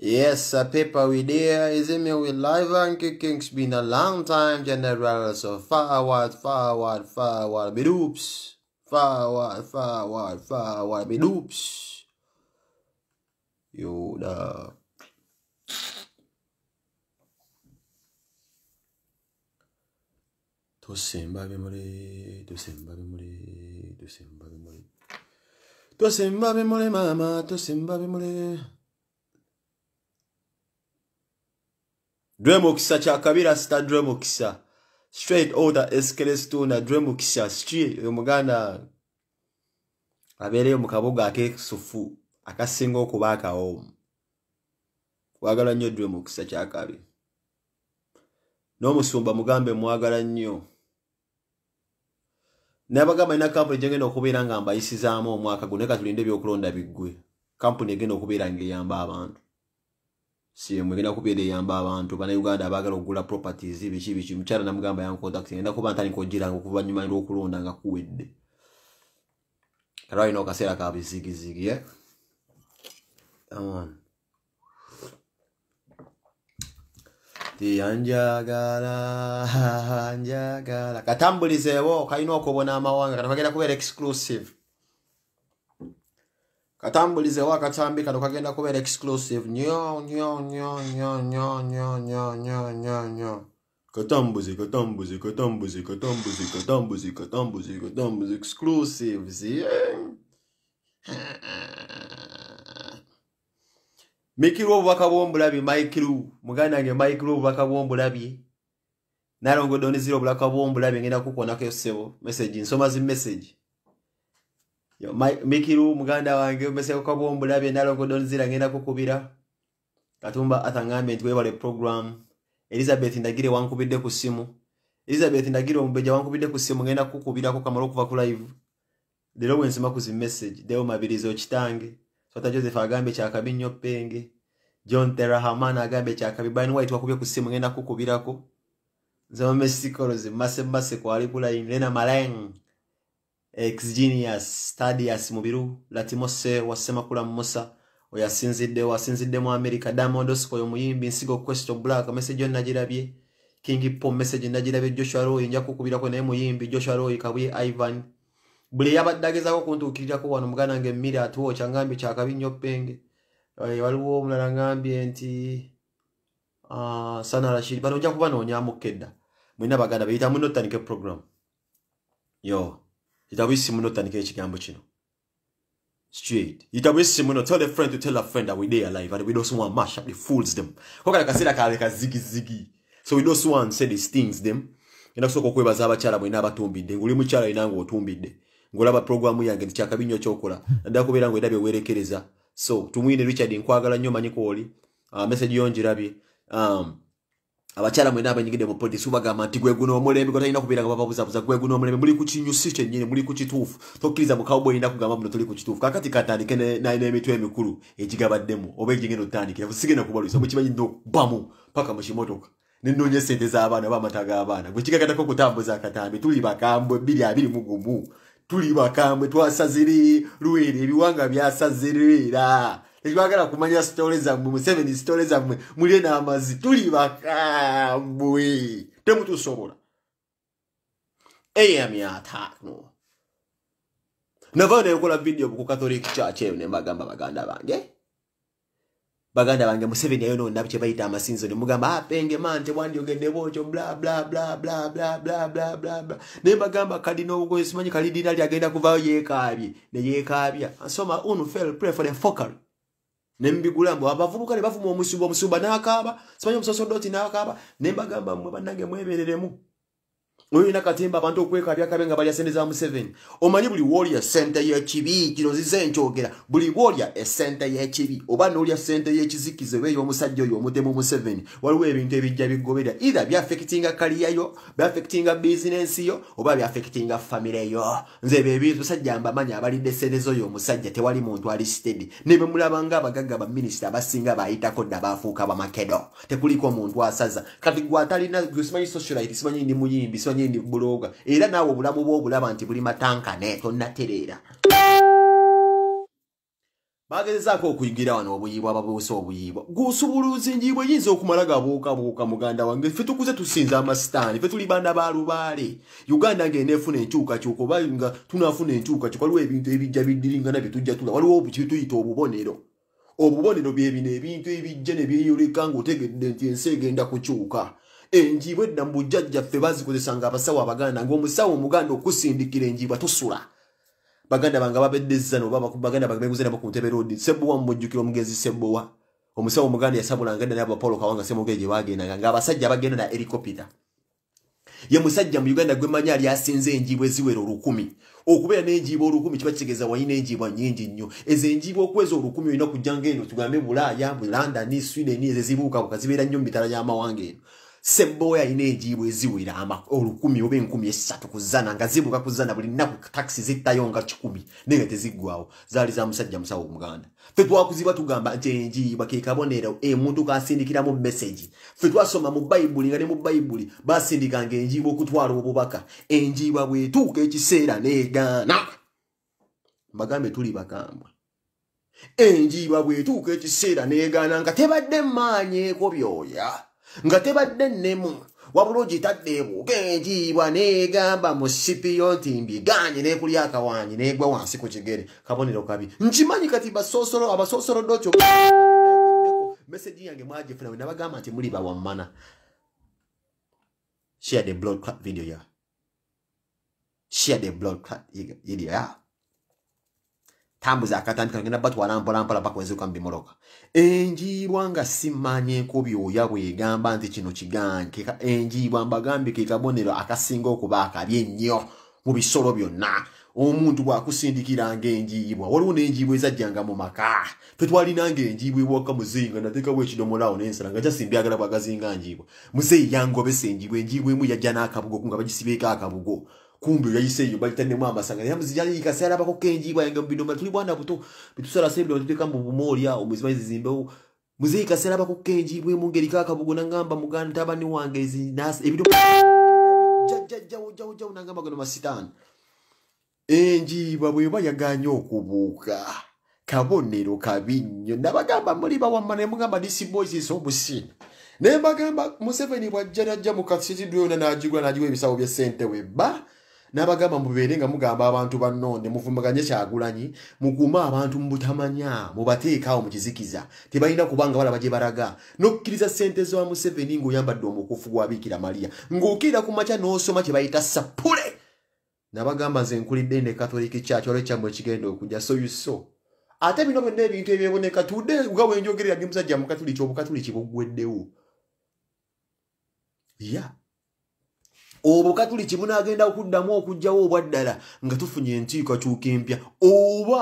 Yes, a paper we dear. Is there is me with live and kicking's it been a long time, General. So forward, forward, forward, be doops. Forward, forward, forward, be doops. You To To Simba, Simba, be be the. Tosimba bimuri, tosimba bimuri, tosimba bimuri. Tosimba bimuri, mama, To Simba, tosimba bimuri. dwemukisa kyakabira sita dwemukisa straight order eskelestuna dwemukisa stre omuganda abeereyo mu kabuga akeksufu akasinga okuba akawoomu wagala nnyo dwemukisa kyakabi n'omusumba mugambe mwagala nnyo nabagamba ina kampuni gyengenda okubeera nga mbayisizaamu omwaka guno eka tulinde ebyokulonda biggwe kampuni egenda okubeera ngaeyamba abantu siemu egenda kubeera eyamba abantu banauganda abagala okugula properties biki biki mukyala namugamba yancontact genda kuba ntandika ogiranga okuvanyuma lwokulonda nga kuwedde kale alina okaseera kabizigizigi eh? tiyanjagala njagala katambulizeewo kalina okubona amawanga katagenda kubeera exclusive katambulize wa akatambi kano kagenda kubeera exclusive nyonyonyonyonyonyonyonyonyonyonyo katambuzi katambuzi katambuzi katambuzi katambuzi katambuzi katambuzi exclusives mikirwa obubaka bwombulabye mikiru muganda wange mikiru obubaka bwombulabye nalongodoniziro obulaka bwombulabye ngenda kukuonako esebo message nsoma zi message mikiru muganda wange omesekoka bwombulabe nalongodde onzira ngenda kukubira katumba athangambye nti webala eprogram elizabeth ndagire wankubidde ku simu elizabeth ndagire omubeja wankubidde ku simu ngenda kukubirako kamala okuva ku live lero bwensoma ku zi message dewo mabirizi okitange swata joseph agambye kyakabi nnyo penge john terahaman agambye kyakabi bin wit wakubye ku simu ngenda kukubirako nsoma mesicolos masemase kwali kulaine lena malang exgenius stadius mubiru latimose wasemakula mmusa oyo asinzidde asinzidde mu america damondosoyo muyimbi nsigo question black message onnagirabye king po message nagirabye joshua roy nja kukubirako naye muyimbi joshua roy kabuye ivan buli yabadde agezaako kuntuukirirako wano muganda nga emmiri atwokya ngambye kyakabi nnyo penge eh, waliwo omulala ngambye nti ah, sanarashir bano nja kuba noonyamukkedda mwina baganda beyita munotandika eprogram yo yeah. yitabwe essimu notandika ekigambo kino straight yitabwe essimu no tell a friend to tell a friend that we day alive and we don't want mash up the fools them kuba kale kaseera kale ka zigi zigi so we don't want to say these things them ngenda kusooka okwebaza abakyala mwena abatumbidde nga oli mukyala yina nga otumbidde ng'olaba pulogulaamu yange nti kyakabinyo ky'okola nadda kubeera ng'oyina bye weerekereza so tumwine richard nkwagala nnyo omanyi kw'oli ah, mesaji yongirabye um, abakyala mwena abanyigidde mu politics ubagamba nti gweguno omulembe gotalina kubeera nga bababuzabuza gweguno omulembe muli ku kinyusi kyennyini muli ku kituufu tokkiriza mukawo bwolina kugamba muno tuli ku kituufu kakati katandike n'emitwe emikulu egigabaddemu oba egigenda otandikira sigenda kubalwisa mukimanyi nti okubamu paka mu kimotoka ninoonya esente z'abaana oba amata g'abaana gwe kigagatako okutambuza akatambi tuli bakambwe bbiri abiri mu gumu tuli bakambwe twasazire lwera ebiwanga byasazire era tekwagala kumanya sitole zammwe museveni sitole zammwe mulie n'amazzi tuli bakambwe temutusobola eyami ataano navayo nekola vidiyo ku katholic church eyo nembagamba baganda bange baganda bange museveni ayononna kyebayita amasinzo nemugamba apengemantebwandiogendebwokyo ah, blablablablablablabla nembagamba kalina obugoyo simanyi kalidiina lyagenda kuvayo yekabye neyekabya nsoma unu fel pray for the focal nembigulambo abavubuka ne bafuma omusuba omusuba nakaaba simanyi omusosodooti nakaaba nembagamba mwe bannange mwebereremu olina katimba abantu okweka byakabe nga balyasendeza museveni omanyi buli wolya sente yekibi kino zize nkyogera buli wolya esente yekibi oba nolya sente yekizikize oba ey'omusajja oyo omutemu museveni waliwo ebintu ebijja bigoberera eitha byafekitinga kaliyayo byafekitinga bizinensi yo oba byafekitinga famire yo nze bebintu musajja mbamanyi abalidde serezo yo omusajja tewali muntu ali stedi ne bemulabanga abagagga baminisita abasinga bayitako dda baafuuka bamakedo tekuliko omuntu asaza kati gwe atalina gwe simanyi socialite simanyi ni muyimbi simanyi omanye ndi buloga era naawe obulamu bwo obulaba nti buli matankane tonatereera bagezezaako okuyigira wano obuyibwa babuusa obuyibwa gusubuluza enjiibwa eyinza okumala gabuukabuuka muganda wange fe tukuze tusinza amasitaani fe tuli baana ba lubaale uganda ngaenefuna enkyukakyuka oba nga tunafuna enkyukakyuka waliwo ebintu ebijja biddiringana byetujja tula waliwo bituyita obubonero obubonero byebino ebintu ebijja nebyeyoleka ngaotegedde nti ensi egenda kukyuka enjiibwa edda mu bujjajjaffe baazikozesanga abasawo abaganda ngaomusawo omuganda okusindikira enjiibwa tusula baganda bange babedde zanobaganabaeuzanabkuntebeerodisebowamumujjukira omugenzi sebowa omusawo omuganda yasabulanga edda nabapaulo kawanga semugee gye bagendanga ngaabasajja bagenda na erikopita ye musajja mu uganda gwemanyi ali asinze enjiibwa eziwera olukumi okubeera n'enjiibwa olukumi kiba kitegeeza walina enjiibwa nyingi nnyo ezo enjiibwa okuweza olukumi olina kujja ngaeno tugambe bulaaya bulandani swideni ezo ezibuuka kukazibeera nnyo mu mitala gy'amawanga eno semboya ine ejiibwa eziwera olukumi oba enkumi esatu kuzana nga zibuka kuzana buli nnaku taxi zittayo nga kikumi naye nga teziggwawo zaali za musajja musawo omuganda fe twakuziba tugamba nti enjiibwa ke kabonero emuntu kasindikiramu mesagi fe twasoma mu bayibuli nga ne mu bayibuli basindikanga enjiibwa okutwala obubaka enjiibwa bwetuuka ekiseera neegaana mbagambe tuli bakambwe enjiibwa bwetuuka ekiseera neegaana nga tebadde maanyi eko byoya nga tebadde nnemu wabula ogitadde ebuuka enjiibwa neegamba mu sipiyo nti mbiganye nekuly akawanyi negwa wansi ku kigere kabonero kabi nkimanyi kati basoosolo abasoosolodde okyo meseji yange mwagifunawe nabagamba nti muli bawammana share the blood club video ya share the blood club video ya yeah. tambuza akatandika agenda batwalampolampola bakwenzeuka mu bimoloka enjiibwa nga simmanya enkubyoya bwegamba nti kino kigane enjiibwa mbagambi kekabonero akasinga okuba akabi ennyo mu bisolo byonna omuntu bwakusindikiranga enjiibwa waliwo nenjiibwa ezajjanga mu maka tetwalinanga enjiibwa ewaka muzeyinga nateekawo ekidomolawo nensala nga jasimbi agala bwagazinga njiibwa muzeyi yangobesa enjiibwa enjiibwa emu yajja n'akabugo kunga bagisibeeko akabugo kumbi yayiseyo balitandemu amasangana yamuzijaikase alabako kenjibwa yange mubino tuli bwana buto bitusalasa ebino tuteka mubumoolya omuzima zizimbewo muzeikase alabako kenjibwe mungeri kakabugo nagamba muganda tabani wange ebino jajajawojawojawo nagamba gano masitaani enjiibwa bweba yaganya okubuuka kabonero kabi nnyo nabagamba muli bawamana emugamba disiboises obusina nembagamba museveni bwajja najja mukasitidwyona nagigwa nagigwa ebisawo byesente webba n'abagamba mubeere nga mugamba abantu bannonde muvumaganye kyagulanyi mukuume abantu mu butamanya mubateekaawo mu kizikiza tebalina kubanga balaba gye balaga n'okkiriza ssente za museveni ng'oyambadde omukufu gwabiikira maliya ng'okkirira ku makya n'osoma kye bayita sapule nabagamba nze nkulidde ne katoliki kyaki olwo ekyammu ekigenda okujja so yuso ate bino byonna ebintu ebyeboneka tudde nga bwenjogerera ge musajja mukatuliki obukatuliki buggweddewo ya yeah. obo katuli kimu nagenda okuddamu okugjawo obwaddala nga tufunye enkyukakyuka empya oba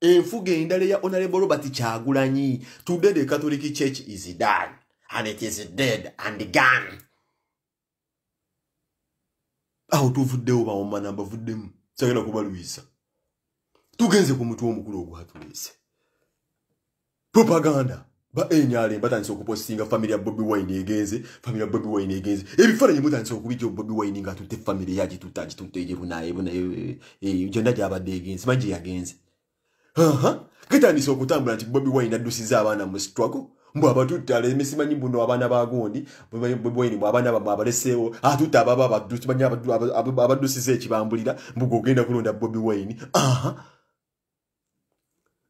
enfuga endala eya honorable robert kyagulanyi today the catholic church is done and it is dead and gone awo tuvuddewo bawombana bavuddemu sagenda kubalwisa tugenze ku mutwe omukulu ogwatuleese propaganda ba enyale batandise okupostinga famiry ya bobi wine egenze famiry ya bobi wine egenze ebifaananyi mutandise okubijja obobi wine nga tute famiry yagituta gitute egibunaebunagyonna eh, eh, gyabadde egenze magye yagenze getandise okutambula nti bobi wine addusiza abaana mu struggle mbw abatutale misimanyi buno abaana bagondi bobiwine abaana bamwe abaleseewo atutte ababa abaddusiza ekibambulira mbugeogenda kulonda bobi wine uh -huh.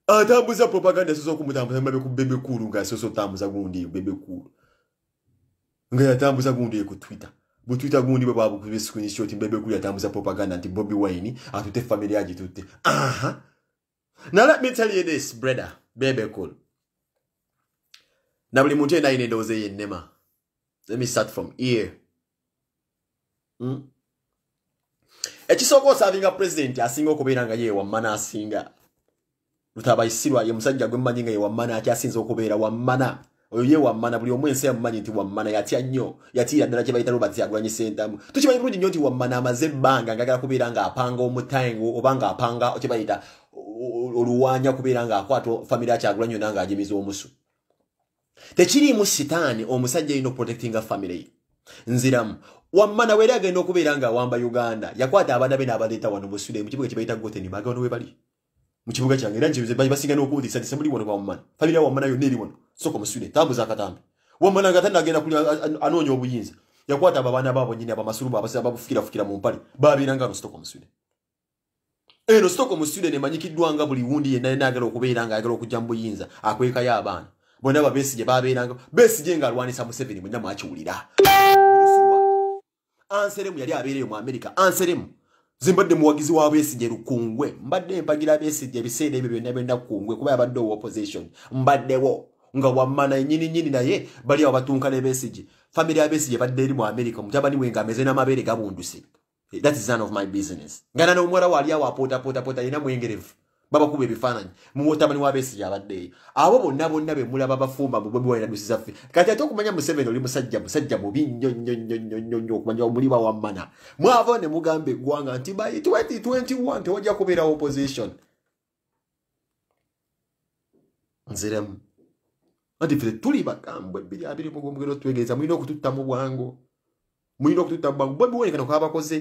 atambuza propaganda asoose okumutambuza mabe ku bebe kulu ngaasoose otambuza gundi bebe kulu nga yatambuza gundi eku twitter butwitter gundi bwebabukubeskrinshot bebe kulu yatambuza propaganda nti bobi wine atute efamiry agitutte aha na let me tell you this brother bebe kulu na buli muntu yena ayina endowooza eyennema let me start from here hmm? ekisooka osaabinga president asinga okubeera nga yeewammana asinga lutabaisirwa ye musajja gwe mmanyi nga ye wammana akyasinza okubeera wammana oyo ye wammana buli omu ensi yamumanyi nti wammana yatya nnyo yatiira ddala kye bayita robati agulanyi sentamu tukimanyi bulungi nnyo nti wammana amaze ebbanga ngaagala kubeera ng'apanga omutango oba ng'apanga kye bayita oluwanya kubeera ng'akwata famiry akyagulanyi yona ng'ajimiza omusu tekiriimu sitaani omusajja alina okuprotectinga famiry nziramu wammana weera agenda okubeera ng'awamba uganda yakwata abaana be n'abaleeta wano musudemu kibuga kye bayita goteni bagano we bali mukibuga kyange era nkibuze bali basinga n'okuwuzisa nti sembuli wano bawamumana famiry awamumana yonna eri wano soka omusune tambuza akatambi wamumana nga tanagenda kuli anoonya obuyinza yakwata abo abaana baabo nyini abamasulu babufukirafukira mu mpale babiranga no soka omusune eno eh, stoka omusune nemanyikiddwa nga buli wundi yenna yena agala okubeera nga ayagala okujja mu buyinza akwekayo abaana bonna babesije baberanga besije nga alwanisa museveni mwenna mwakiwulira anseremu yali abeereyo mu america anseremu zimbadde muwagizi wa besigye lukungwe mbadde empagira besigye ebiseera ebyo byonna byonna kungwe kuba yabadde owa opposition mbaddewo nga wammana enyininyini naye bali awo batunka ne besigye famiry abesigye badde eri mu america omutabani wenga ameze n'amabeere gabundusi that is none of my business ngana n'omuwala waali awo apotapotapota yina mwengerevu babakuba ebifaananyi mumutamani wabeesiga abaddeeyo abo bonna bonna bemulaba bafumba mubwaniramisizaffe kati ate okumanya museveni oli musajja musajja mubi nnyo nnyo nnyo nnyo nnyo nnyo okumanya omuliba wammana mwava ne mugamba eggwanga nti by 2021 tewajja kubeera opposition nziremu anti fe tuli bakambwe ebiri abiri mugomugero otwegereza mulina okututta mu bwangu mulina okututta mu bwangu bwe biwonekano kwabakoze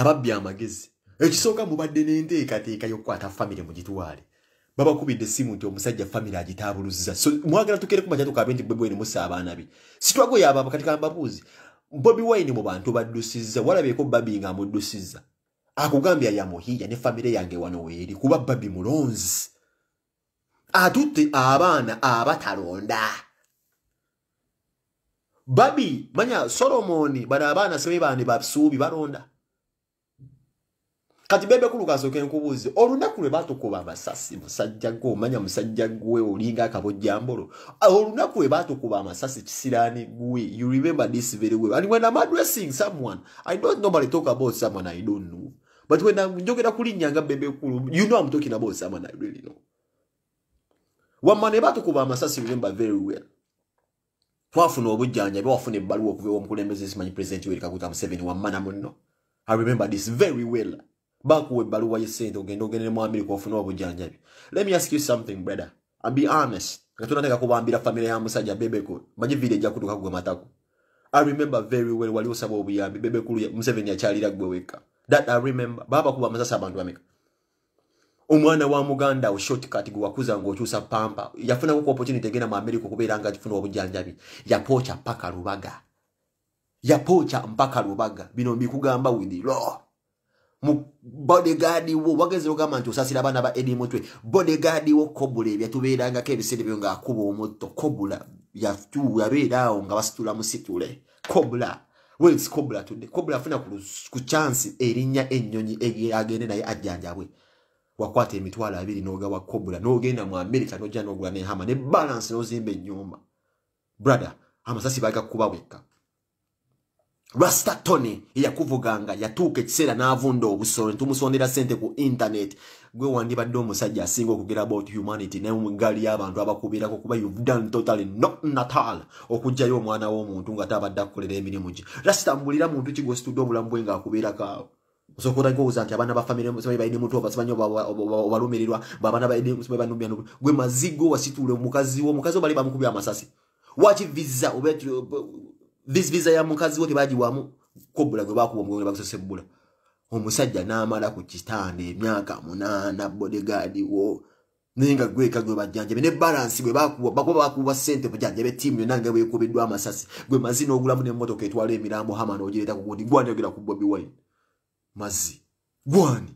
ababbi amagezi ekisooka mubadde n'enteekateeka y'okukwata famire mugitwale babakubidde simu nti omusajja famire agitabuluzza so mwagala tukereku maca tukabe nti bebwine musa abaana be sitwago yababa kati kambabuuzi bobi wine mu bantu baddusizza walabeeko babi nga amuddusizza akugambya yamuhiya ne famire yange wano weeri kuba babi mulonzi atutte abaana abatalonda babi manya solomoni bano abaana sebe bane basuubi balonda kati bebe kulukaso kenkubuzi olunaku lwe batukuba amasasi musajja gwe omanya musajja gwe olinga akabojjambolo olunaku lwe batukuba amasasi kisirani gwe you remember this very well and when I'm addressing someone I don't normally talk about someone I don't know but when I'm njogera kulinnya nga bebe kulu you know I'm talking about someone I really know wamma ne batukuba amasasi remember very well twafuna obujjanjabi wafuna ebbaluwa okuva ew'omukulembeze simanyi president yoerikakuta mu7 wamma na munno i remember this very well bakuwa ebbaluwa y'essente ogenda ogendere mu amerika ofune obujjanjabi let me ask you something brother I'll be honest nga tonateka kubambira famire ya musajja bebeko manyi vide ejja kutuuka gwe mataku i remember very well wali osaba obuyambi bebekulu museveni yakyalira gwe weka that i remember baba baabakuba amasasi abantu bameka omwana wa muganda wo shortcut gwe wakuza ng'okyusa pampa yafunako ku opportunity egenda mu america okubeera nga gifuna obujjanjabi yapocha paka rubaga yapocha mpaka rubaga bino mbikugamba with the law mu bodigaadi wo wagezeo gamba nti osasira abaana ba edi mutwe bodigaadi wo kobula ebya tubeerangako ebiseera ebyo ngaakuba omutto kobula yabeeraawo nga basitula musitule kobula wels kobula tudde kobula afuna ku chansi erinnya ennyonyi agende naye ajjanjabwe wakwata emitwalo abiri nogawa kobula nogenda mu amerika nogja nogula nehama ne balansi nozimba ennyumba brother amasasi bagakuba wekka rasta tony yakuvuganga yatuuka ekiseera n'avunda obusolo ntumusondera ssente ku internet gwe wandibadde omusajja asinga okugera about humanity nemugali y'abantu abakubirako kuba you've done totally not natal okugjayo omwana w'omuntu nga tabadde akukolera emirimu gye rasta mbulira muntu ki gwesitudde obulamu bwe ngaakubiraka awo osokotagowuza nti abaana bafamiribalumirirwa gwe mazigo wasitule omukazi womukazi obali bamukubya amasasi wakivizza visa ya mukazi wo tebagiwamu kobula gwe bakuba omwoyo nebakusasa ebbula omusajja n'amala ku kitanda emyaka munaana bodegaadi wo naye nga gweka gwe bajjanjabe ne balansi gwe bakuwa bakuba bakuwa ssente bujjanjabe tiimu yonna nga bwekubiddwa amasasi gwe mazi n'ogulamu n'emmotoka etwala emirambo hama n'ogireeta ku gundi gwani ogera ku bobi wine mazzi gwani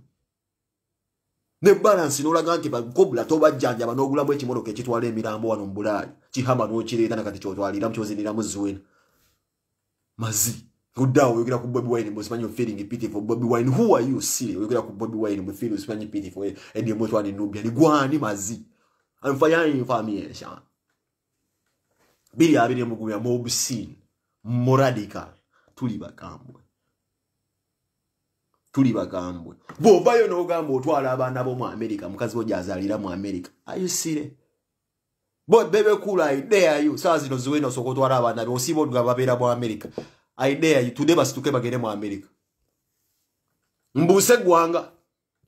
ne balansi n'olaga nti bakobula tobajjanjaba n'ogulamu ekimotoka ekitwala emirambo wano mu bulaaya kihama n'okireeta na kati kyotwaliramu kyozinniramu zuwena mazi kudao oyogera ku bobi wine mosimanyi feeling pity for bobi wine who are you silly oyogera ku bobi wine mo feeling osimanyi pity for edi moto ani nubia ni gwani mazi anfaya infamie eh, sha bili abiri mugu ya mobsin moradical tuli bakambwe tuli bakambwe bo bayo no gambo twala abana bo mu america mukazi wo jazalira mu america are you silly bebekula idea yo saa zino ziwena osoko otwala abaana be osiba odga babeera mu america idea yo tude basituke bagende mu america mbuuse eggwanga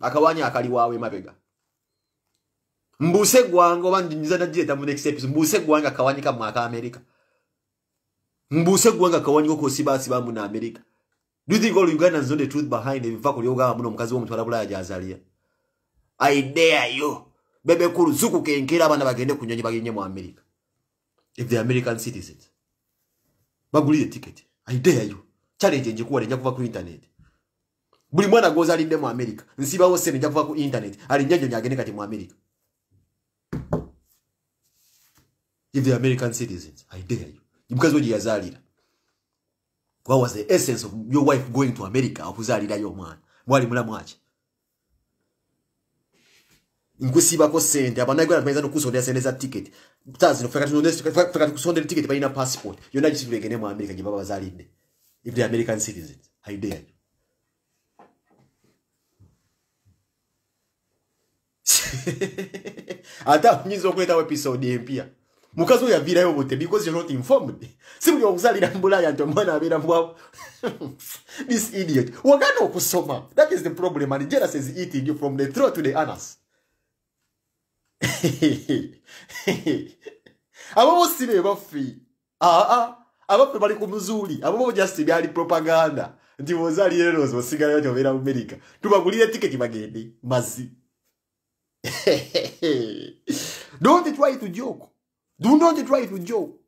akawanya akaliwaawe mabega mbuuse eggwanga oba ninyiza najireta mu next episode mbuuse eggwanga akawanyika mwaka america mbuuse eggwanga akawanyika okwosibaasiba mu naamerica do think all uganda zone the truth behind ebiva kulyogamba muno omukazi w'omutwala bulaya gyazalya idea yo bebe kuru zuku zikukenkera abana bagende kunyonyi bagenye mu america if the american citizens bagulire ticket i dare you challenge nje kuwa njakuva ku internet buli mwana goza alidde mu america Nsiba wose njakuva ku internet Ali alinjanjo nyagende kati mu america if the american citizens i dare you mukazi ogiyazaalira what was the essence of your wife going to america Of okuzaalirayo omwana mwali mulamu aki nkusibako sente abana abantu aigona no kusonda sente za ticket tazi no no fakati tiketi fakati kusonda ticket pa ina passport yonna gisitulekene mu america gye baba bazaalidde if the american citizens Ata ate muyinza okuletawo episode empya mukazi vira yo bote because you're not informed Simu si na okuzaalira ya nti omwana abeera mwawo this idiot Wagano kusoma. that is the problem and jealous is eating you from the throat to the anus abobo si beebaffe aa ah, ah, ah. abaffe bali ku muzuuli abobo just byali propaganda nti bozaali eroozi osigalayo ti obeera mu merica tubagulire tiketi bagende mazi don't try to joke do not try to joke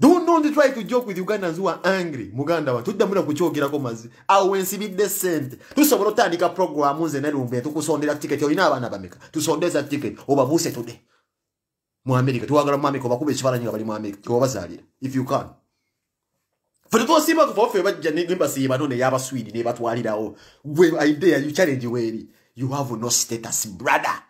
dundundi twaitujja okwith uganda nziwa angry muganda wa tuddamuna kukyogerako mazi awo wensibidde sente tusobola otandika programu nzenalumbe tukusondera tiketi olina abaana bameka tusondeza tiketi obabuuse tude mu america tuwagala muamerica obakuba ekibalanyi nga bali mu america tewabazaalira if you can fe tetwosimba kufa fe bajja nembasi yebano neyabaswidi nebatwalirawo gwe idea you challenge weri you have no status brother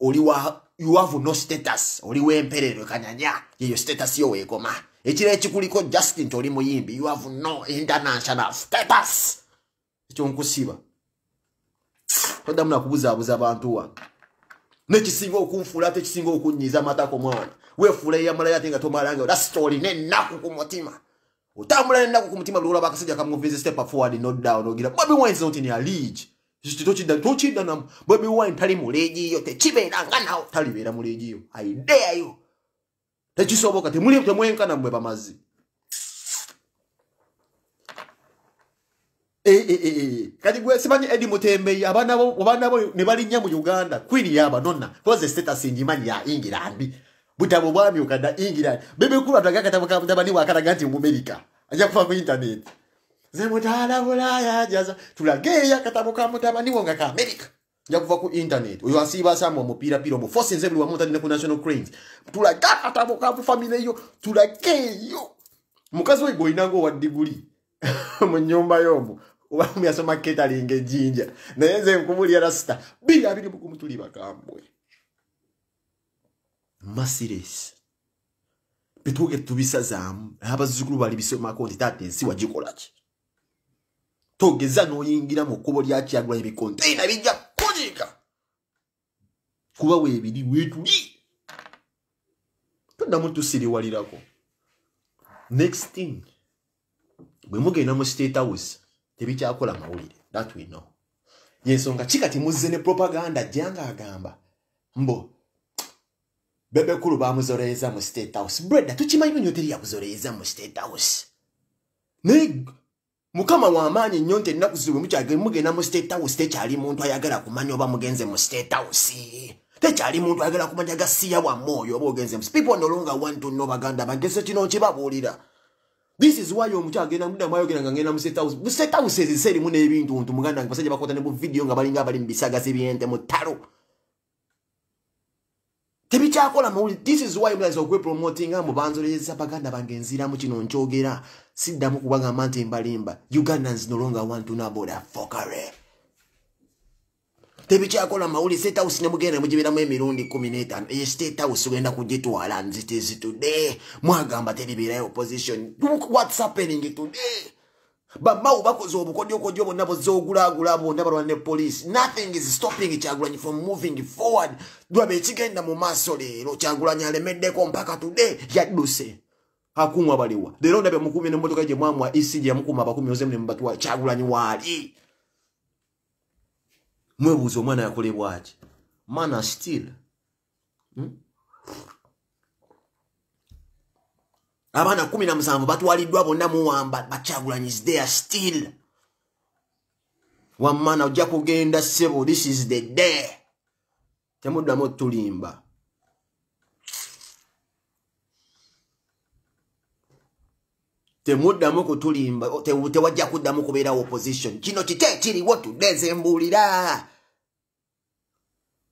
oliwa you have no status oli wemperero kanyanya yeyo status yo wekoma ekira ekikuliko justin toli muyimbi you have no international status ekyo nkusiba oda munakubuzaabuza abantu wa nekisinga okunfuula ate ekisinga okunyiza matako mwana wefuula eyamalayo ate nga tomalange olasitoli nenaku ku mutima otambula nenaku ku mutima lwolwa bakasajja kamuvizi step forward no down ogira mabi wenzi oti ni a league zizi tochida tochida nam bobi wine tali mulegi yo te chibera nga nawo tali bera mulegi yo i dare you tachi soboka te mulegi te mwenka na mbe pamazi e e e e kati gwe simanyi edi mutembe abana bo abana bo ne bali nya mu Uganda queen ya banonna cause the status in Germany ya ingirambi buta bo bwami ukada ingirambi bebe kula tagaka tabaka tabani wakara ganti mu America aja kufa ku internet nze mutala bulaya jaza tulageeyo akatabo ka mutabani wo nga ka amerika njakuva ku intaneti oyo asiiba asama omupiirapiira omufosi nze buli wamutaline ku national cranes tulage akatabo ka mufamireyo tulageeyo mukazi we gweolinango wa diguli mu nyumba yomu obamuyasoma ketalinga ejinja naye nze nkubulya rasita biri abiri mukumu tuli bakambwe masires betuge tubisazaamu abazzukulu bali bisomako nti taata ensi wagikolaki togeza noyingira mu kkubo lya kyagulanyi bikonteina bijja kujiika kuba weebiri weetuli tuddamu tusiriwalirako next thing bwe mugenda mu state house tebikyakola mawulire that we know yensonga kikati muzze ne propaganda jjanga agamba mbo bebekulu bamuzoleeza mu state house breda tukimanyi binyoteri yakuzoleeza mu state house naye mukama wamaanyi nnyo nti ennaku zibwe mugenda mu state house tekyali muntu ayagala kumanya oba mugenze mu state house tekyali muntu ayagala kumanya gasiya wamu oyo oba ogenze mu people nolonga wantu nno baganda bagese kino kibabuulira this is why omukyala agenda mudamu ayogera nga ngenda mu state house mu state house ezise erimu n'ebintu ntu muganda nga basajja bakota ne mu video nga balinga abali mu bisagazi byente mu ttalo tebikyakola mawuli this is why mulaiza okwepromotinga mubanzoleeza baganda bange nziramu kino nkyogera siddamu kubagamba nti embalimba ugandans nolonga wantunabodafokare tebikyakola mawuli statehouse nemugenda mugiberamu emirundi 15 eyo statehouse genda kugitwala nzitizi today mwagamba teribeerayo opposition whatsappening today bamawu bakoze obukodyokodyo bonna bozza ogulaagula bonna balwana ne poliisi nothing is stopping kyagulanyi from moving forward lwaba ekigenda mu maaso leero kyagulanyi alemeddeko mpaka today yadduse akumwa baliwa leero ndabye mukumye nemmotoka gye mwamwa ec gye yamukuma abakumi oze nemubatwala kyagulanyi waali mwebuuza omwana yakolebwaki mana still hmm? abaana kumi na musanvu batwaliddwa bonna muwamba bakyagulanyis they are still wamana ojja kugenda sebo this is the day temuddamu otulimba temuddamu kutulimba tewajja kuddamu kubeerawo opposition kino kite kiriwo tudezembuulira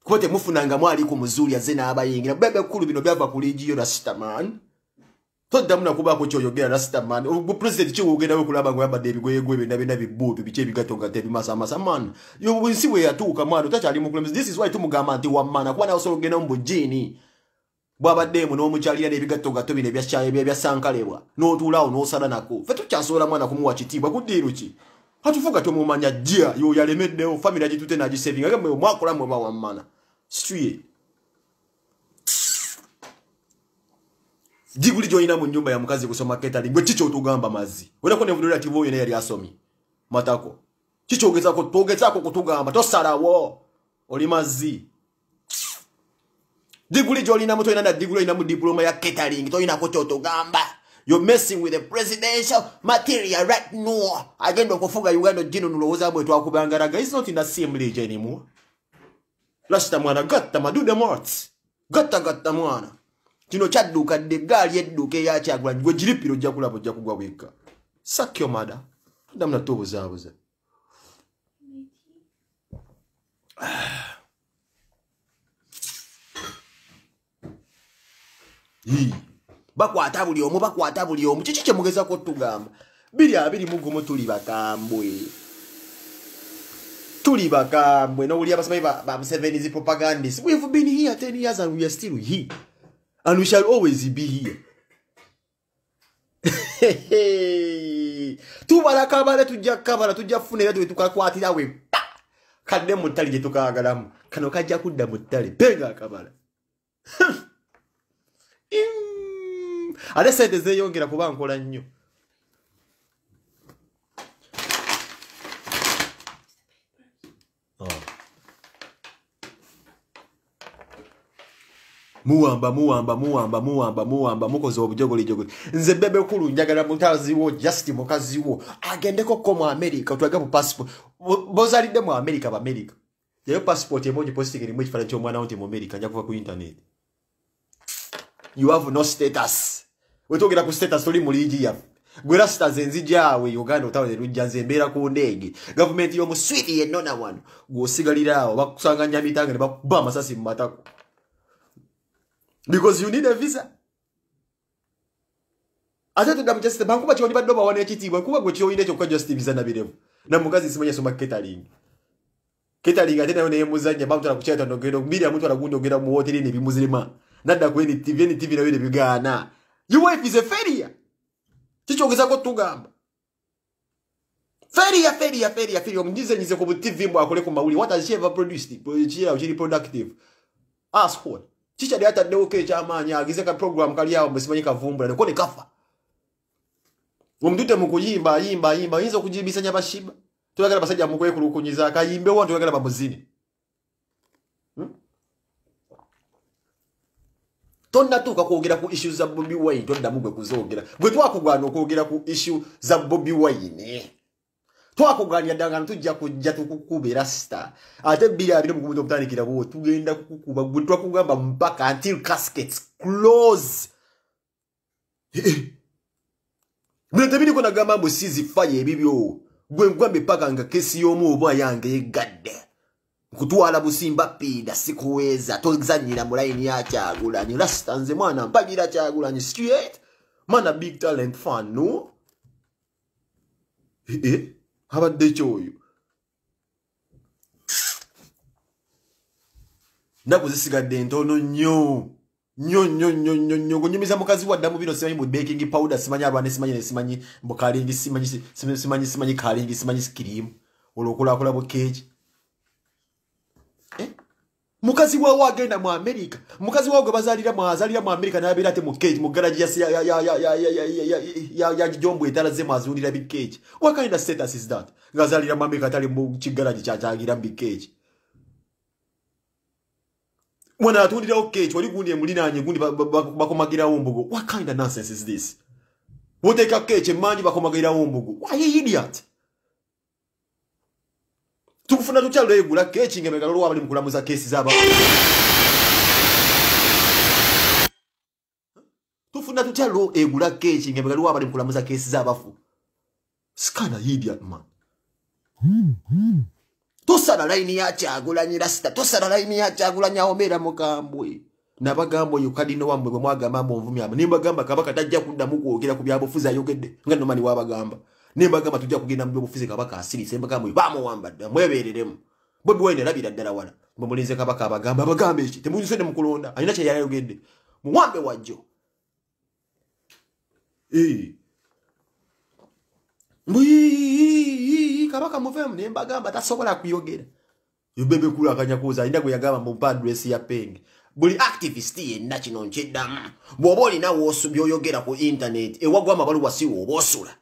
kuba temufunangamu ali ku muzuuli aze n'abayingira bebekulu bino byava ku legiyo rastaman todamu nakubaako kyoyogera rastaman president kiwogendawe okulaba nga yabadde ebigoyegoye byonna byonna bibuubi biki ebigato nga tebimasamasa maana yobwensi bwe yatuuka maana otakyali mukulembeze this is why tumugamba nti wammaana kuba nawe osobola okugenda mu bugiini bwabadde emu n'omukyalira n'ebigatto gato bino ebyasankalebwa n'otuulaawo n'osala nako fe tukyasobola mwana kumuwa kitiibwa kuddiiru ki atufuga tomumanya jja yoyalemeddewo famiry agitute n'agisavinga gamwe omwakolamwe bawammana situye jiguli gyolina mu nyumba ya mkazi kusoma ketali gwe chicho utugamba mazi. Wena kone kunevudulira tiba oyo neyali asomi matako Chicho ugeza kiki togeza togezaako kutugamba tosalawo oli mazi. Jiguli diguli gyolinamu tolina na diguli olinamu diploma ya ketaling tolinako kyotugamba You're messing with the presidential material right now. Agenda okufuga Uganda jino nulowooza bwe twakubangalaga. It's not in the same league anymore. Lashita mwana gatta madude mort. Gatta gatta mwana. kino kyadduka dde eggaali edduka eyakyagulanyi gwe giripiro ojja kulaba ojja kugwa bwekka sakyo mada ddamu natta obuzaabuza bakwata buli omu bakwata buli omu kiki kyemugezaku otugamba biri abiri mugumu tuli bakambwe tuli bakambwe nobuli abasomai ba museveni zi propagandis weve been here 10 years and weare still here and we shall always be here. tubala kabale tujja kabala tujja funa era tetukakwatira we pa kadde mu ttale gye tukaagalamu kano kajja kudda mu ttale penga akabala ate sente zeeyongera kuba nkola nnyo muwamba muwamba muwamba muwamba muwamba mukoze obujogoli jogoli nze bebekulu njagala mutaziwo just mukaziwo agendekoko mu america otwaga mu passport bozalidde mu america bamerica yayo passport emojipositikirimu ekifaana kyomwana wo nti mu america njakuva ku internet you have no status wetwogera ku status toli mu liigi yaffe gwerasitaze enzijaawe uganda otawone lujja nze embeera ku ndeege gavumenti yomuswiri yennona wano gwosigalira awo bakusanga nyamitanga ne bakuba amasasi mu matako because you need a visa ate tuddamu system bankuba kyoli badde obawana ekitiibwa kuba gwe kyoyina ekyo kukola just visa nabirevu namukazi nsimanyi asoma catering catering ate nayo neyemuzanya bamutwala ku kyata nogenda mubiri amutwala gundi ogenda mu woteri nebimuzirema nadda ku ntv ntv nayo nebigaana your wife is a failure kikyogezako tugamba failure failure failure failure omunyize nyize ku bu tv mbw akole ku mawuli what has she ever produced kiri productive ask asshole chicha chichadi ataddewoka ekyamaanyi agize ka program kali awo musimanyi kavumbula neko ne kafa omudute mu kuyimba ayimba ayimba oyinza okujibisanya bashiba toyagala basajja mukwekulukunyiza akayimbewo ntoyagala hmm? tonda tonnatuuka kwogera ku issue za bobi wine toddamu gwe kuzoogera gwe twakugwana okwogera ku issue za bobi wine twakuganira ddangano tujja kujja tukukuba era sita ate bbiri abiri mugumuza obutandikira bwo tugenda kukukuba gwe twakugamba mpaka until caskets close eh, eh. bino tebiriko nagamba mbu sizifayo ebibyo gwe nkugamba epaka nga kesi y'omu oba yange egadde kutwala busimba pinda sikuweeza tozanyira mu layini ya kyagulanyi rasita nze mwana mpagira kyagulanyi straight mwana big talent fan no eh, abadde kyoyo naku zisigadde ntono nnyo nyo nyo nyo nyo nyo gonyumiza mukazi wadda mu bino simanyi mu baking powder simanyi abaana simanyi ne simanyi mbu kalingi simanyi simanyi simanyi kalingi simanyi sikirimu olwokulaakula bukeeki mukazi waawo agenda mu amerika mukazi waawo gwe bazalira azalira mu amerika nabeera ate mukeji mugaraji yagijombw etalazemu azuulira bikeji wakaenda status is that ngaazalira mu amerika atali mu kigaraji kyatangira mu bikeji wana atundirawo keji wali gundi emulinanye gundi bakomagirawo mbugo wakaenda nonsense is this woteeka keji emanji bakomagirawo mbugo wayeidiat tufuna tutya lwegula keeki nga megalo lwa bali mu kulamuza keesi zaba tufuna tutya lo egula keeki nga megalo lwa bali mu kulamuza keesi zaabafu sikana yidia ma tosala layini ya kyagulanyi rasita tosala layini ya kyagulanyi awomeera mukambwe nabagamba oyo kadino wammwe bwe mwagamba mbu onvumyamu nimbagamba kabaka tajja kuddamu kwogera ku byabufuzi ayogedde nga nomani waabagamba nembagamba tujja kugenda mubufuzi kabaka asirisembagamwe bamuwambadda mwebereremu bobi waine erabira ddala wala bemulinze kabaka abagamba abagamba eki temunyusedde mukulonda alina kyeyayogedde muwambe wajjo kabaka muvemu nembagamba tasobola kuyogera bebekulakanya kuza alina gwe yagamba mupadresi ya penge buli activist yenna kino nkiddamu bwoba olinawo osubya oyogera ku intaneti ewagwamabaluwasiwe oba osula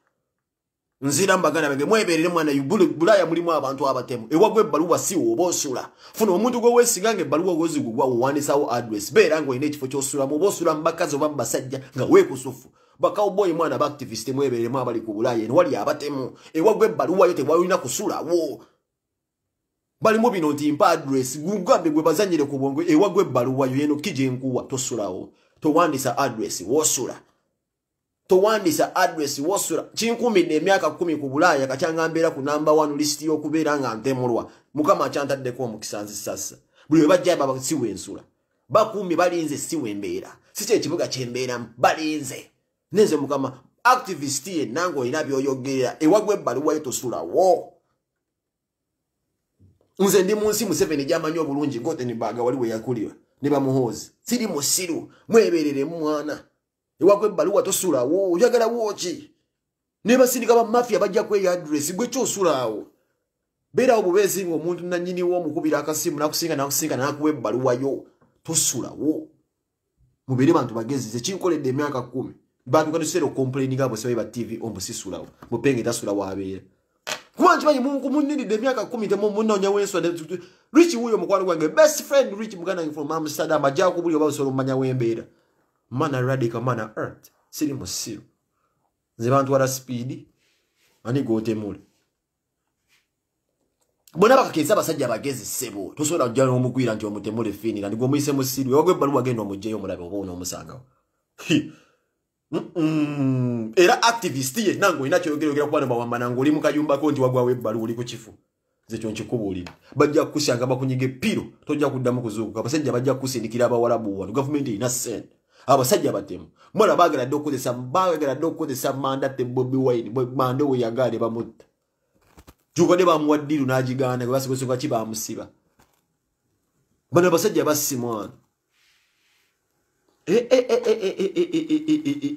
nzira mbagana bebe mweberere mwana yubule bulaya mulimu abantu abatemu ewagwe baluwa si obosula funa omuntu gwe wesigange baluwa gozi gugwa uwanisawo address berango ine kifo kyo sura mu bosula mbakazo babasajja nga we kusufu baka oboy mwana ba activist mweberere mwa bali kubulaya ne wali abatemu ewagwe baluwa yote wayina kusula wo bali mu bino ti mpa address gugambe gwe bazanyire kubongo ewagwe baluwa yeno kije nkuwa tosulawo towandisa address wosula sura towandisa adress wosula kinkumi nemyaka kumi ku bulaaya kakyanga mbeera ku namba one list yokubeera nga ntemulwa mukama akyantaddeko omukisanzi sasa buli we bajja baba siwa ensula bakumi balinze siwa embeera si kyekibuga kyembeeramu balinze nenze mukama activist yennanga olina byoyogerera ewagwa ebbaluwayo tosulawo nze ndi mu nsi museveni gyamanyi obulungi ngotenibaga wali we yakulira ne bamuhoozi siri musiru mwebeereremu mwana ewagwa ebbaluwa tosulawo oyagalawo ki nebasindika bamafia bajja kweya adres gwekyosulaawo beerawo bubeezi ngaomuntu nanyiniwo omukubira akasimu nakusinga nakusinga nakuwa ebbaluwayo tosulawo mubere bantu bagezi zekinkoledde emyaka kumi bantu kanisera okomplaininga bwe sebaiba tv omusisulawo mupenga etasulawo abeera kuba nkimanyi mundiridde emyaka kumi temunonya wensa rich wuyo omukwano gwange best friend rich muganda from amsterdam ajakubulia oba busobola omumanya wembeera mana radical mana earth siri musiru nze bantwala speedi ani gotemule bona bakakiriza abasajja bagezi sebo tosobola ojja nomugwira nti omutemule finira ndi gwomuyise musiru ewagw ebbaluwa genda omugjeyo omulabe oba onaomusangawo era activist yenna ngaolina kyoyogeroogera kubana bawambana ngaoli mukayumbako nti wagwawo ebbaluwa oli ku kifu nze kyo nkikubuulire bajja kukusyanga bakunyiga eppiro tojja kuddamu kuzuukuka abasajja bajja kukusindikira abawalabuwanu gavumenti erina sente abasajja batemu mwana bagaladde okukozesa bagaladde okukozesa manda te bobi waini manda owe yagaale bamutta jukane bamuwa ddiru n'agiganda ebasibasibaki bamusiba bano abasajja basimwana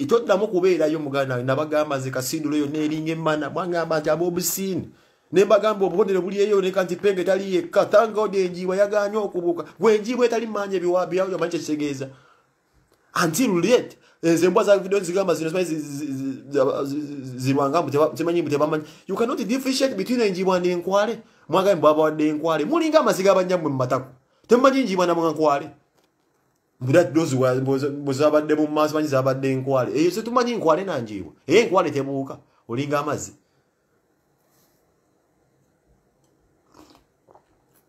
toddamu kubeerayo muganda nabagamba nze kasindulo yo neeringa emana bwangamba nti ab'obusiini ne mbagamba obubonero buliyeyo neka nti penga etali yekka thangaodi enjiibwa yaganya okubuuka gwe enjiibwa etali manya ebiwabyayo amanyi kyekitegeeza until late eh, zembwa za video zigamba zino zimanyi zirwanga zimanyi mbu tebamanyi you cannot differentiate between enjibwa nenkwale mwaga mbu aba wadde enkwale mulinga amaziga abanja mmwe mumataku temumanyi njibwa na mwankwale mbu that those mbu zabadde mu maaso manyi zabadde enkwale eyo eh, se tumanyi nkwale na njibwa eye eh, enkwale tebuuka olinga amazi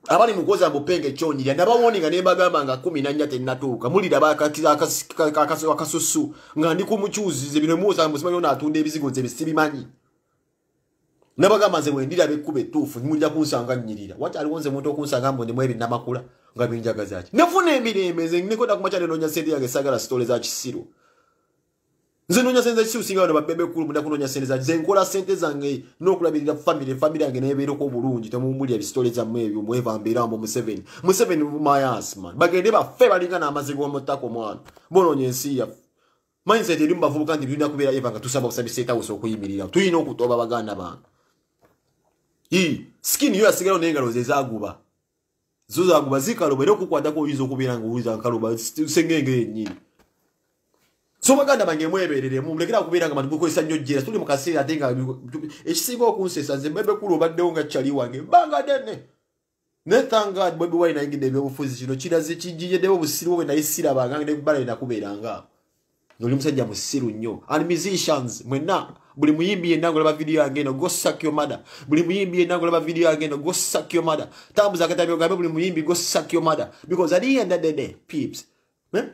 abali mukozi agupenga ekyonyirya ndabawoni nga nembagamba nga kumi nanya tenatuuka mulirabaakasusu nga ndi kumukyuzize bino muwoza muzima yona atunda ebizigo nze besibimanyi nabagamba nze bwendiraba ekkuba etuufu mujja kunsanga nyirira wakyaliwo nze muntu okunsanga mbundimu ebinamakula nga binjagazaki nefuna emirembe nze nekoda kumakyalenonya sente yange sagala sitole za kisiro nze nonya sente kikyusinga wano bapembe kulu munda kunonya sente zange zenkola sente zange n'okulabirira famire famire yange neebeereko obulungi temumulya bisitole zammwe ebyo mweva mbeeramu museveni museveni mumayasma bagende baffe balinga n'amazigi wamutaka omwana bononya ensi yaffe mayinza eti erimu bavubuka nti tulina kubeera eva nga tusaba okusabisa etawusa okuyimirira tulina okutoba baganda bange skini yo yasigalao nengalo zezaguba zo zaguba zikaloba era okukwatako oyinza okubeera ngaowuliza nkaloba sengenge enyini so baganda bange mwebereremu mulekera kubeera nga matugukozesa nnyo jjera tuli mu kaseera ate nga ekisinga okunsesa nze mbebekulu obaddewo nga kyali wange banga dene nethangad bwebiwai nayingidde ebyobufuzi kino kiraze kijiyeddewo obusiru bwe nayisirabanga nebbala enakubeeranga noli musajja musiru nnyo and musicians mwenna buli muyimbi yenna ngaolaba vidiyo yange eno gosakyomada buli muyimbi yenna ngaolaba vidiyo yange eno gosakyomada tambuza akatabi ogambe buli muyimbi gosakyomada because adiyenda dede peeps hmm?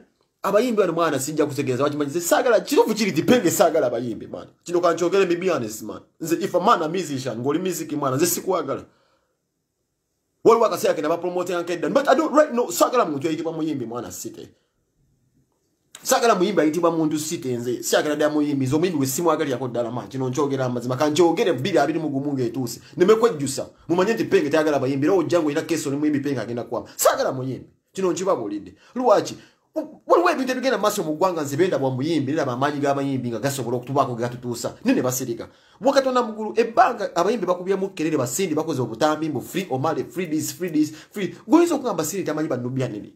abayimbi bano mwana sijja kutegeeza wakimanyi nze saagala kituufu kiri tipenge saagala abayimbi mwana kino kankyogere mi bianes mana nze if amaana musician ngaoli musiki mwana nze sikwagala waliwo akaseera kena bapromote ankedda but ido right no saagala muntu ayitibwa muyimbi mwana site saagala muyimbi ayitibwa muntu site nze siagala dda muyimbi nze omuyimbi we simwagaliyako ddala ma kino nkyogera amazima kankyogere bbiri abiri mugumu ngaetuuse nemekwejjusa mumanye nti penge tayagala bayimbi era ojjanga olina kesi oli muyimbi penge agenda kwama saagala muyimbi kino nkibabulidde lwaki waliwo ebintu ebigenda maaso mu ggwanga nze bendabwa muyimbi neraba amaanyi g'abayimbi nga gasobola okutubaako gatutuusa nene basirika bwakatonda mugulu ebbanga abayimbi bakubyamu kerere basindi bakoze obutambi mbu fre omale freedis freedis free gwoyinza okugamba siri tamanyi bannubya nene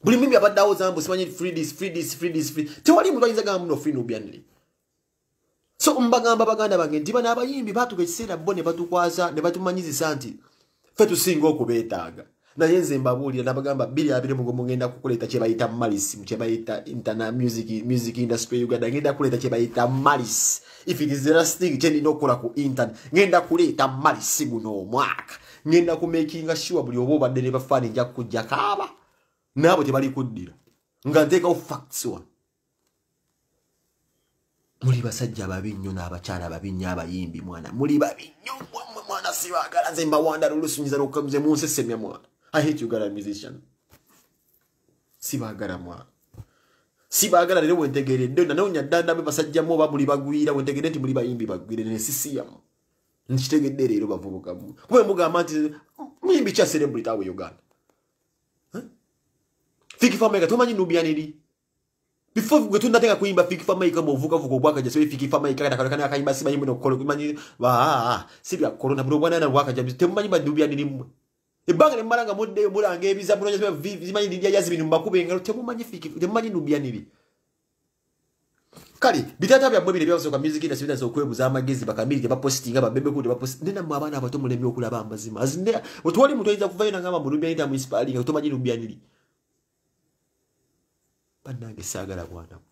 buli mimbi abaddewo zambu simanyi freedis freedis freedis free tewali muntu ayinza gamba muno free nubya nene so mbagamba baganda bange ntiba n'abayimbi baatuka ekiseera bo ne batukwaza ne batumanyizisa nti fe tusinga okubeetaaga naye nze mbabuulira nabagamba 22 mugenda kukuleeta kyebayita malisi kyebayita intana music, music industry uganda ngenda kuleeta kyebayita malisi if it is the last thing kyendina okukola ku intan ngenda kuleeta malisi guno omwaka ngenda kumakinga shuwa buli oba obadde ne bafaani nja kujja kaaba naabo tebali kuddira nga nteekawo facts wa muli basajja babi nnyo n'abakyala babi nnyo abayimbi mwana muli babi nnyo mwana siwagala nze mbawandala olusunyiza n'okukamuze munsesemya mwana i hate uganda musician sibagalamwa sibagala lero wentegeredde nanoonya ddandabe basajjamu oba muli bagwira wentegere nti muli bayimbi bagwire nesisiyamu nkitegedde leero bavubukamu kuba mugamba nti oh, muyimbi kya celebrity awe uganda fikifamaika tomanyi nubyaniri beforetunatea kuyimba fikifamaika muvukavuka obwakajasfikifamaikaakayimba sibayimbi nokkolamanyi sibyakkolona buli obwananabwakaja temumanyi banubyanirimwe ebbanga nemmala nga muddeyo mulanga ebizabuzimanyi lidyayazibini mumakuba engalo temumanyi nubyanibi kale bitata byabwe bire byasoka music ina sibina zokwebuza amagezi bakamiri gye bapostinga babebe kude bapost nina mwa bana abato mulemi okulaba amazima azinde otwali mutu aiza kuvayo nangama mulubya ita mu inspiring otoma jinu byanili pandange sagala bwana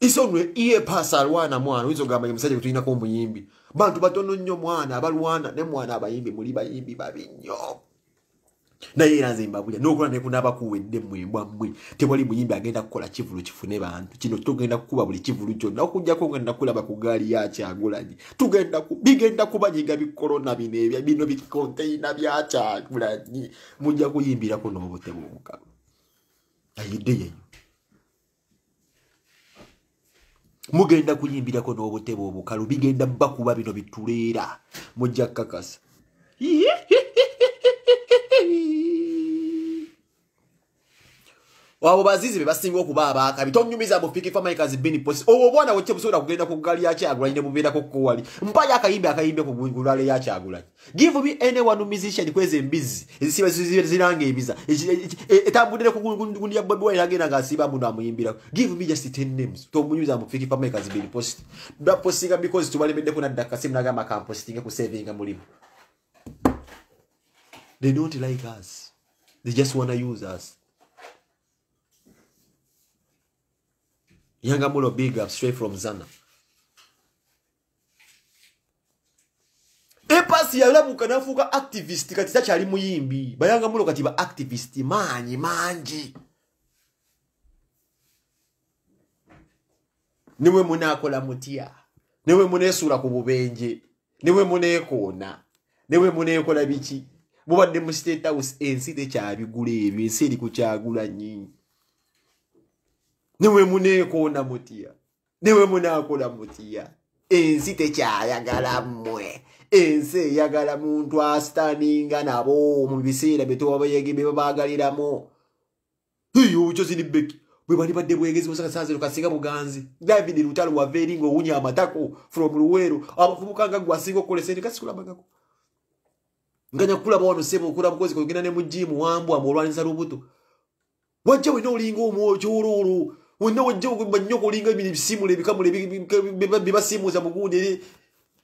iso nwe iye pasa alwana mwana oyinza ogamba emisajja gye tulinako omuyimbi bantu batono nnyo mwana abalwana ne mwana abayimbi muli bayimbi babi nnyo naye era nze mbabulya nokola neku nabakuwedde mwembwa mmwe tewali muyimbi agenda kukola kivulu kifune bantu kino togenda kukuba buli kivulu kyonna okujjako nga nda kulaba ku gaali yakyagulanyi tugenda bigenda kubanyiga bikolona bino ebya bino bikonteina byakyagulanyi mujja kuyimbirako n'obutebwobukalu ayiddeyeyo mugenda kunyimbirako n'obutebe obukalu bigenda bakuba bino bituleera mujja kkakasa iye wabo bazizi bebasinga okuba abakabi tonyumiza bufikifamaikazibinipos owo obwana wekye busobola kugenda ku gali yakyagulai nebubeera kukowali mpayo akayimbi akayimbe ku gulale yakyagulai give me anyone musician kweza embizi ezisiba ziranga ebiza e- etambudire kugundiya bobiwa eragenda nga asiba muno amuyimbira give me just ten names tomunyumiza bufikifamaikazibinipos bapostinga because tubalemeddeku naddaka simu nagamba kampostinga kusevinga mulimu they don't like us they just wanna use us Yanga Molo big up straight from Zana. Epasi yalabuka nafuka activist kati tachali muyimbi. Bayanga Molo kati ba activist manyi manji. Niwe munakola mutia. Niwe munesura ku bubenje. Niwe munekona. Niwe munekola bichi. Bubadde mu state house ensi tekyabigula ebyo ensi eri kukyagula nyingi. niwe mune ekona mutia niwe mune akola mutia ensi tekyayagala mmwe ensi eyagala muntu astaninga nabo mu biseera betwabayege bebabagaliramu yokyosinibeki bwebali badde bwegezi busakasanziro kasinga buganzi david lutalo wava eringa owunya amatako from luweru abafubuka nga gwe asinga okukolesa ni kasikulabagako nganya kulaba wano sebkulabukozi kogenda ne mugimu wambwa mu olwanisa lubuto wajja wena olinga omwokyoloolo wonna wajjamanyo okulinga bino ebisimula ebikamula bibasimuza mugundi eri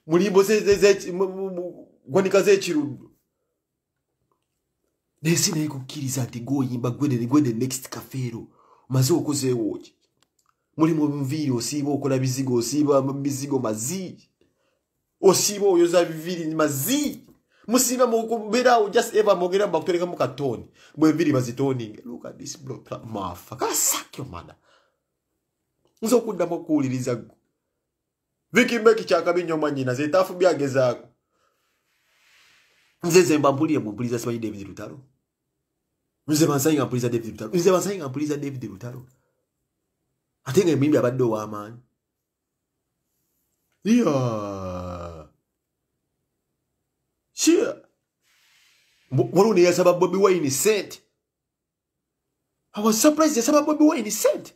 mulimbo ggwanika z'ekiruddu naye si naye kukkiriza nti gwoyimba gwende next kafeero omaze okozeewo ki mulimu obuviiri osiiba okola bizigo osiiba mizigo mazi osiiba oyoza biviiri mazi musiiba mukubeerawo just eva mwogera bakutereka mukatooni bwe viiri bazitooninge lukadisblmafa kasakyo mana nso kuddamu okuwuliriza ggo vikimba ekikyakabi nnyo mwanyina zeetaafu byagezaako nze nze mba mpulire mu mpuliza simanyi david lutalo nze bansanyi nga mpuliza david lutalo nze bansanyi nga mpuliza david lutalo ate nga emuyimbi abadde ow'amaanyi iya kia waliwo neyasaba bobi wine sente awa surprise yasaba bobi wine sente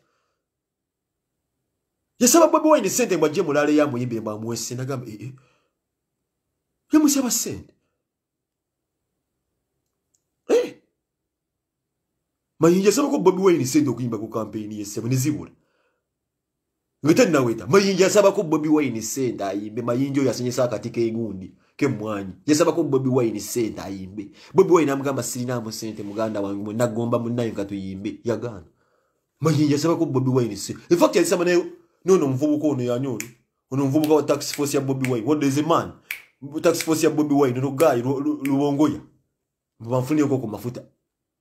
yasaba bwebwe wayini sente ngwajje mulala eyamuyimbire mwamuwese nagamba ee eh, eh, yamusaba sente eh, mayinja asabako bobi wayini sente okuyimba ku kampeini yesebu nezibula nga tenaweta mayinja asabako bobi wayini sente ayimbe mayinja oyo asenyesa akati kegundi kemwanyi yasabako bobi wayini sente ayimbe bobi wayini amugamba sirinamu sente muganda wange munagomba munayo nga tuyimbe yagana mayinja asabako bobi wayini sente infact yazisaba nayo nono omuvubuka ono yanyoni ono omuvubuka wa tax force ya bobi wine what is a man tax force ya bobi wine no gayi lubongoya bamfunireko ku mafuta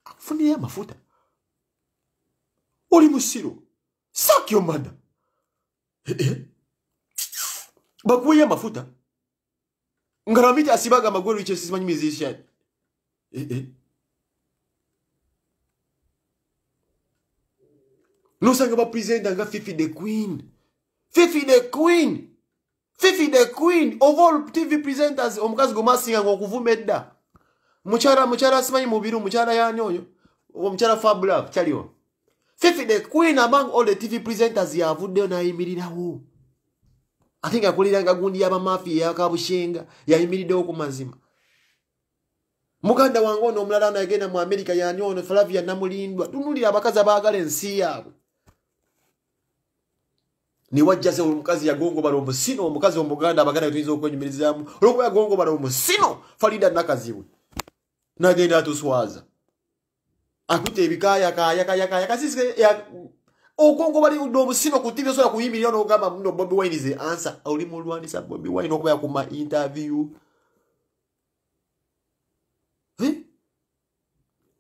akufunireyo amafuta oli musiro sakyo mada eh, eh. bakuweyo amafuta ngaramite asibaga magweru ichesimanyi musician losanga ba presidenta nga fifi the queen fifi the queen fifi the queen of all tv presenters omukazi gomasinga nga okuvuma edda mukyala mukyala simanyi mubiri mukyala yani oyo omukyala oh, fabula kyaliwo fifi the queen among all the tv presenters yavuddeyo nayimirirawo ate nga akuliranga gundi yabamafia yakabushenga yayimiriddewo ku mazima muganda wange ono omulala ono agenda mu america yani ono falavia namulindwa tunulira abakazi abaagala ensi yaabwe niwajjaze omukazi yagongobala omusino omukazi omuganda abaganda betuyinza okwenyumirizaamu olwokuba yagongobala omusino falida nakazibwe nagenda atuswaza akute ebikayakayakayakayakasise okongobali nomusino ku tivi osobola kuyimirira nogamba muno bobi wine ze ansa oli mulwanisa bobi wine okuba yakuma intervyew eh?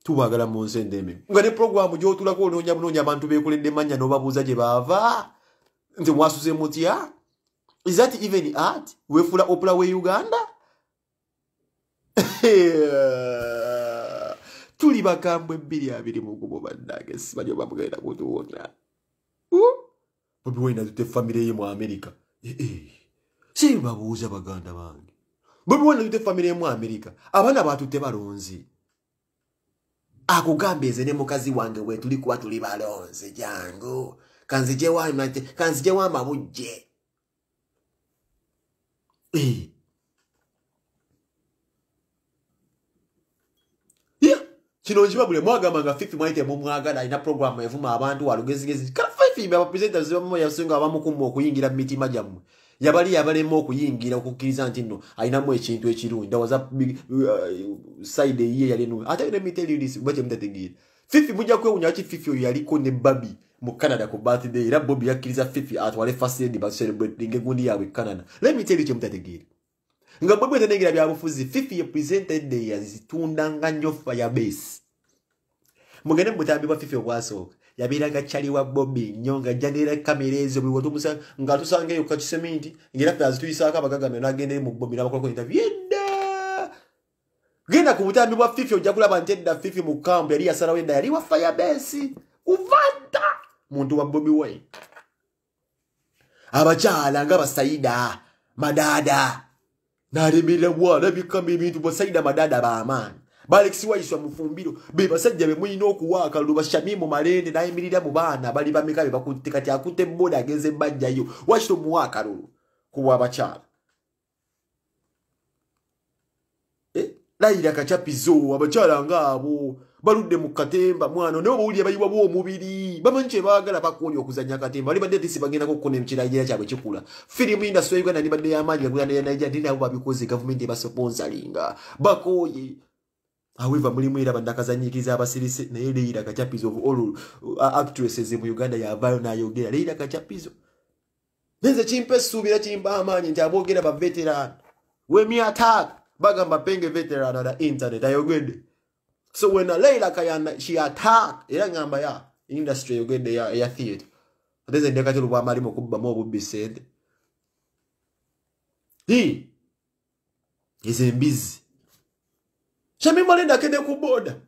tubwagala mu nsi endeme nga ne programu gyotulako olnonya bunonya abantu bekuledde manya nobabuuza gye baava nze mwasuze mutya is that even art wefuula opera we uganda tuli bakambwe ebbiri abiri mugubo bannage simanyi obamugenda kutuwona bobiwainatute efamiry ye mu amerika eh, eh. sibabuuza baganda bange bobiwainatute efamiry ye mu amerika abaana batute balonzi akugamba eze ne mukazi wange wetulikuba tuli balonzi jangu kanzije wa imante kanzije wa mabuje e kino njiba bule mwagamba nga fifi mwaite mumwagala ina program evuma abantu walugezigezi kala fifi mba presenters bamo yasunga abamu kumwa okuyingira miti majamu yabali yabalemo okuyingira okukkiriza nti nno ayinamu ekintu ekirungi dawaza uh, side ye yali nuwe ate ne miti lyudis bwaje mtategira fifi mujja kwe unyachi fifi oyo yaliko ne babi mu canada ku birthday era bobi yakkiriza fifi atwale fasedi baserebratinga egundi yaabwe e canada lemitere kyemutategeere nga bobi etenegera byabufuzi fifi yepresentede yazitundanga nnyo firebase mugende mubutambi bwa fifi obwasooka yabeeranga kyali wa bobi nnyo nga jja neera kamera ezo buli watumusa nga atusanga eyokka kisementi ngaera fe azituyisaako abagagamira nagenda mu bobi nabakolakointavy edda genda ku butambi bwa fifi ojja kulaba nti edda fifi mu kampu yali yasalawo edda yali wa firebase kuvadda muntu wa bobi wai abakyala nga basayida madaada nalimirira bwalabikamu ebintu basayida madaada bamaani balekisi waiswa mufumbiro be basajja be mulina okuwa akalulu bashami mu malende nayimirira mu baana bali bameka be bakutte kati akutte eboda agenze ebbajjayo wakito muwa akalulu kuwa abakyala layira eh, kacapizo abakyala ngaabo baludde mu katemba mwana naye obawulire bayiwabwa omubiri bamanyi kye baagala bakoolya okuzanya katemba bali badde tisi bagenda kokona ekirayira kyabwe kikula firimu indastry ya uganda nibadde yamaanyi agana ya nigeria ndi nabo babikoze gavumenti ebasponsalinga bakooye however mulimu era bandakazanyikiriza abasirise naye leira kacapizo of all uh, actresses mu uganda yavaayo n'ayogera leira kacapizo nenze kimpa essuubira kimpa amaanyi nti aboogera baveterano wemyataaka bagamba penge veterano ala internet ayogedde so wena laira kayanda she attack era ngamba ya industry yogede ya ya theater ateze ndeka tulu ba mali mokubba mo bubi said he is busy chami mali ndakede ku boda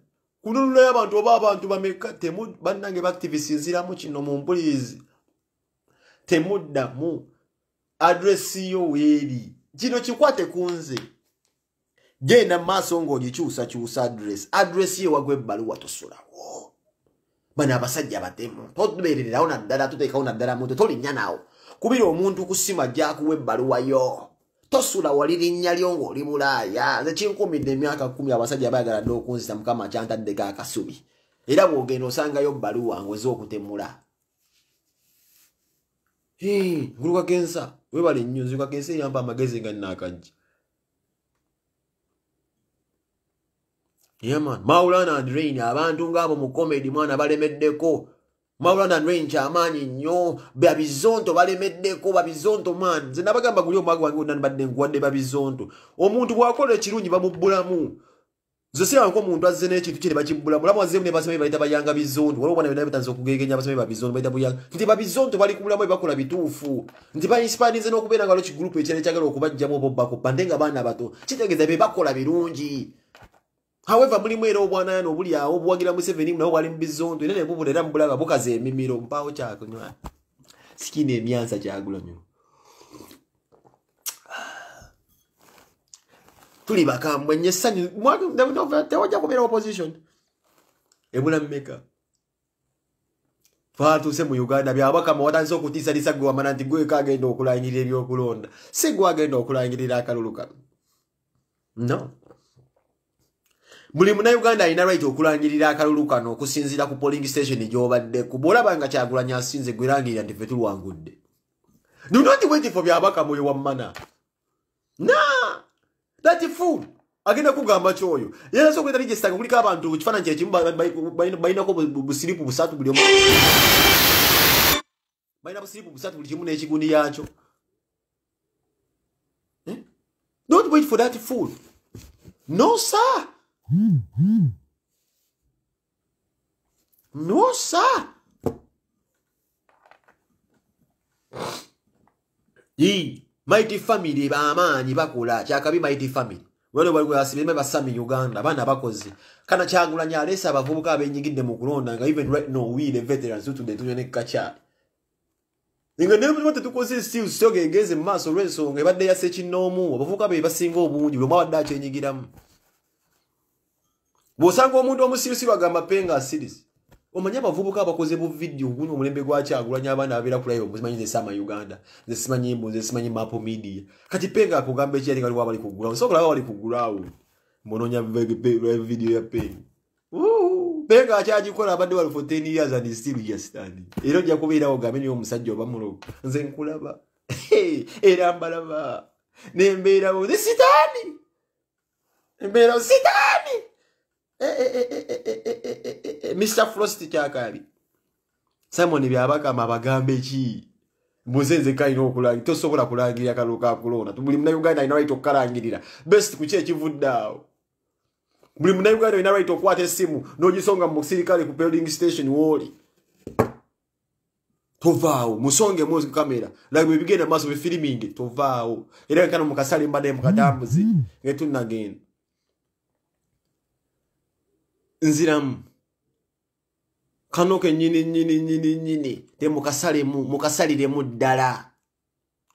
kununula abantu oba abantu bameka temu banange activists nzira mu kino mu mbulizi temudda mu address yo weli kino kikwate kunze genda maaso ng'ogikyusakyusa adress adress yewagwa ebbaluwa tosulawo bano abasajja batemu tobeererawo naddala tuteekawo naddala mute tolinnya nawo kubira omuntu kusima jakuwa ebbaluwa yo tosula walirinnya lyo ng'oli bulaaya nekinkumidde emyaka kumi abasajja bayagaladde okunzisa mukama kyantaddeko akasubi era bw'ogenda osangayo bbaluwa ngoze okutemula nkulukakensa webala ennyo nzikakensa eyamba amagezi nga nnaakajja yeah, maulana andrain abantu ngaabo mukomedi mwana balemeddeko maulana andrain kyamaanyi nnyo babizonto balemeddeko babizonto man nze nabagamba guli omwaga wange nanibadde nkuwadde babizonto omuntu bwakola ekirungi bamubbulamu nze sirabanku omuntu azze n'ekintu kyere bakibbulamu lamu azeemu nebasome baita bayanga bizonto waliwo bana byonabitandisa okugegenya abasome babizonto baita buyanga nti babizonto bali kubulamu ebakola bituufu nti bainsipandize n'okubeera nga lwo kigurupu ekyala ekyagala okubajjamu oba obbakoba nte nga baana bato kitegeeza be bakola birungi however mulimu era obwanaya nobuli awo obuwagira museveni nawo bwali mubizundu era nebubula era mubulaba bukaza emimiro mpawo kyakunywa sikina emyansa kyagula nyo tuli bakambwe nyesanyitewaja kubeera opposition ebula mumeka twatuuse mu uganda byabakama watandisa okutiisatiisa gwewamana nti gweka agenda okulangirira ebyokulonda si gwe agenda okulangirira akalulu kano no, no. buli munayuganda alina rit okulangirira akalulu kano okusinzira ku poling station gyobaddeku bwolaba nga kyagulanya asinze gwerangirira nti fetulwangudde nonoti bwekifo byabaka moyo wa mana na tatifu agenda kugamba kyoyo yeraso okwetarigesitanga kuliko abantu kifaananyi kyekimu balinako busiripu busatu buli balina busiripu busatu buli kimu n'ekiguni yakyo eh? don't wait for that fool no sir Nossa! Mighty family bamaanyi bakola kyakabi mighty family wano waliwo asibirime basami uganda baana bakoze kana kyagulanya alesa abavubuka abenyigidde mu kulonda nga even right now we the veterans tutudde tunywa ne kacha nga ne mutima tetukoze still still gegeze mu maaso olw'ensonga ebadde ya sekinnoomu abavubuka be basinga obungi buli omu abadde akyenyigiramu bw'osanga omuntu omusirusirwa agamba pe nga asirizi omanye abavubuka abakoze bu vidiyo guno omulembe gwakyagulanya abaana abeera kulayo muzimanyi nzesama uganda nzesimanyi mbu nzesimanyi mapo media kati pe nga akugamba ekiyali nga liwo abali kugulawo nsobola aba abali kugulawo mbononya vidiyo ya pe penga akyagikola abadde wali for 10 years and still ye standing era ojja kubeerawo ogambe niyo omusajja oba mulo nze nkulaba era mbalaba nembeerawo ne sitaani embeerawo sitaani mr frost kyakaali simon byabakama bagambe ki muze nzeka alina okulangira tosobola kulangirira kalulu kakulonda buli munauganda alina rit okukalangirira best kuki ekivuddeawo buli munauganda alina rit okukwata esimu n'ogisonga mu musirikale ku building station wooli tovaawo musonge mu kamera lagibwe bigenda maaso bifirimingi tovaawo era kano mukasale mbanaye mukatambuzi ngetunagenda nziramu kanoke nyini nyini nyini nyini temukasalemu mukasaliremu ddala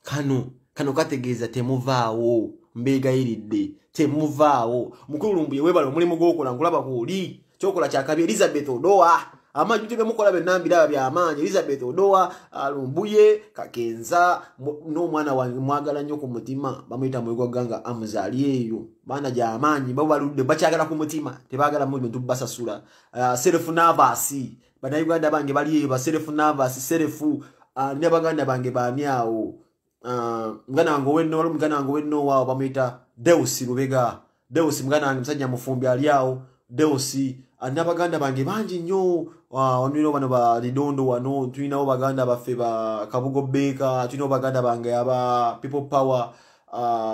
kano kano kategeeza temuvaawo mbeegayiridde temuvaawo mukulu lumbuye webala omulimu gwokola nkulaba kuoli kyokola kyakabi elizabeth odoa amaju tebemukola byonna mbiraba byamaanyi elizabeth odowa lumbuye kakenza n'omwana wange mwagala nnyo ku mutima bamuyita mwegwaganga amuzaali eyo baana gyamaanyi babaludde bakyagala ku mutima tebagala mu bintu basasula ah, serefu navasi bannayuganda bange bali eyo baserefu navasi serefu ah, nabaganda bange baani awo ah, mugana wange owenowali mugana wange owenowaawo bamuyita deusi lubega deusi muganawange musajja mufumbi ali awo deusi nabaganda bange bangi nnyo wanwinawo bano balidondo wano tulinawo baganda baffe bakabugo beeka tulinawo baganda bange aba people power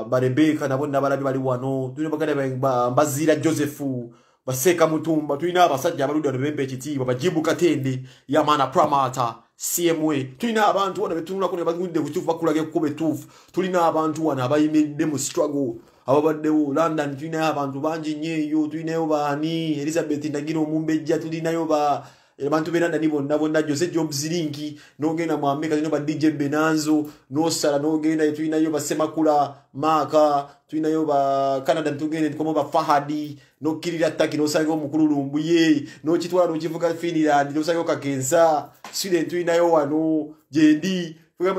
barebeeka nabo nabalabi bali wano tulinabaganda mbazira josefu baseeka mutumba tulina abasajja abaludi wano bebe ekitiibwa bajibu katende yamana pramata cma tulina abantu wano betunulako nebagudde kukifu bakulage kukuba etuufu tulina abantu wano abayimiridde mu struggle ababaddewo london tulinayo abantu bangi nyo eyo tulinayo baani elizabeth ndagira omumbejja tulinayo ba eh, abantu belandani bonna bonna jose jobs link nogenda mwameka tulinayo badj benanzo nosala nogenda eh, tulinayo basemakula maaka tulinayo bacanada netugenda nikomo bafahadi nokkirira taki nosangao mukululumbuye nokitwala nokivuga finland nosangao kakensa siden tulinayo wano gyendi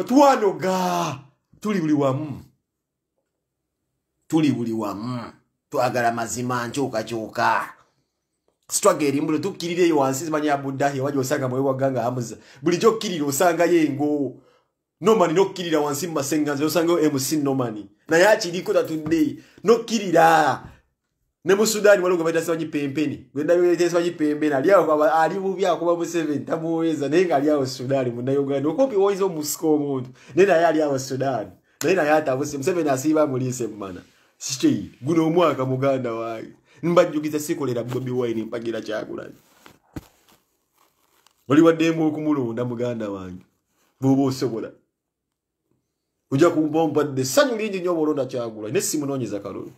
tuwanoga tuli buli wamu tuli buli wamu twagala mazima nkyukakyuka situage erimbule tukkirireyo wansi zimanya abudahi waj osanga mwe waganga hamuza bulijjo okkirira osangayo engo nomani nokkirira wansi mumasenganza osangayo mc nomani naye akiriko tatudde nokkirira ne musudaani waliwo gabaita simanyi pempeni gendabte simanyi pempeni aliawo ali bubi akuba museveni tamuweza naye nga aliawo sudaani munayuganda okumpi woyinza omusika omuntu naye naye aliawo sudaani naye naye atabuse museveni asiiba amuliise mumana sikei guno omwaka muganda waayo mbajjukiza sikolera bobi wine mpagira kyagulani oliwaddemu okumulonda muganda wange bwoba osobola ojja kumpa ompadde essanyu lingi nnyo obaolonda kyagulani nesi munoonyeza kalulu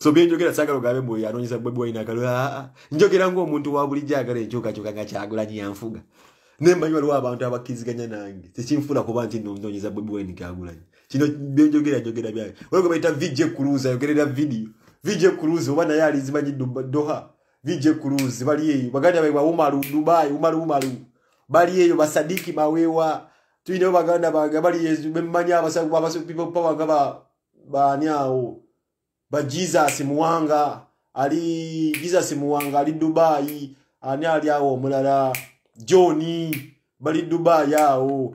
so byenjogera sagala ogabe mbu anoonyeza bobi wine akalulu aa njogera ngaomuntu wa bulijjo agala enkyukakyuka nga kyagulani yanfuga nembanyi waliwo abantu abakkiriziganya nange tekinfuna kuba nti nonyeza bobi wine kyagulani kino byonjogera njogera byayo olwego baita vije kuruza yogerera vidiyo vije kuruza oba naye ali zimanyi doha vije kuruza bali eyo baganda baibwa umaru dubai umaru umaru bali eyo basadiki mawewa tuinewo baganda bange bali bemmanyi abasaubabasupipopawanga ba baani awo ba jesus muwanga ali jesus muwanga ali dubai ani ali awo omulala john bali dubai awo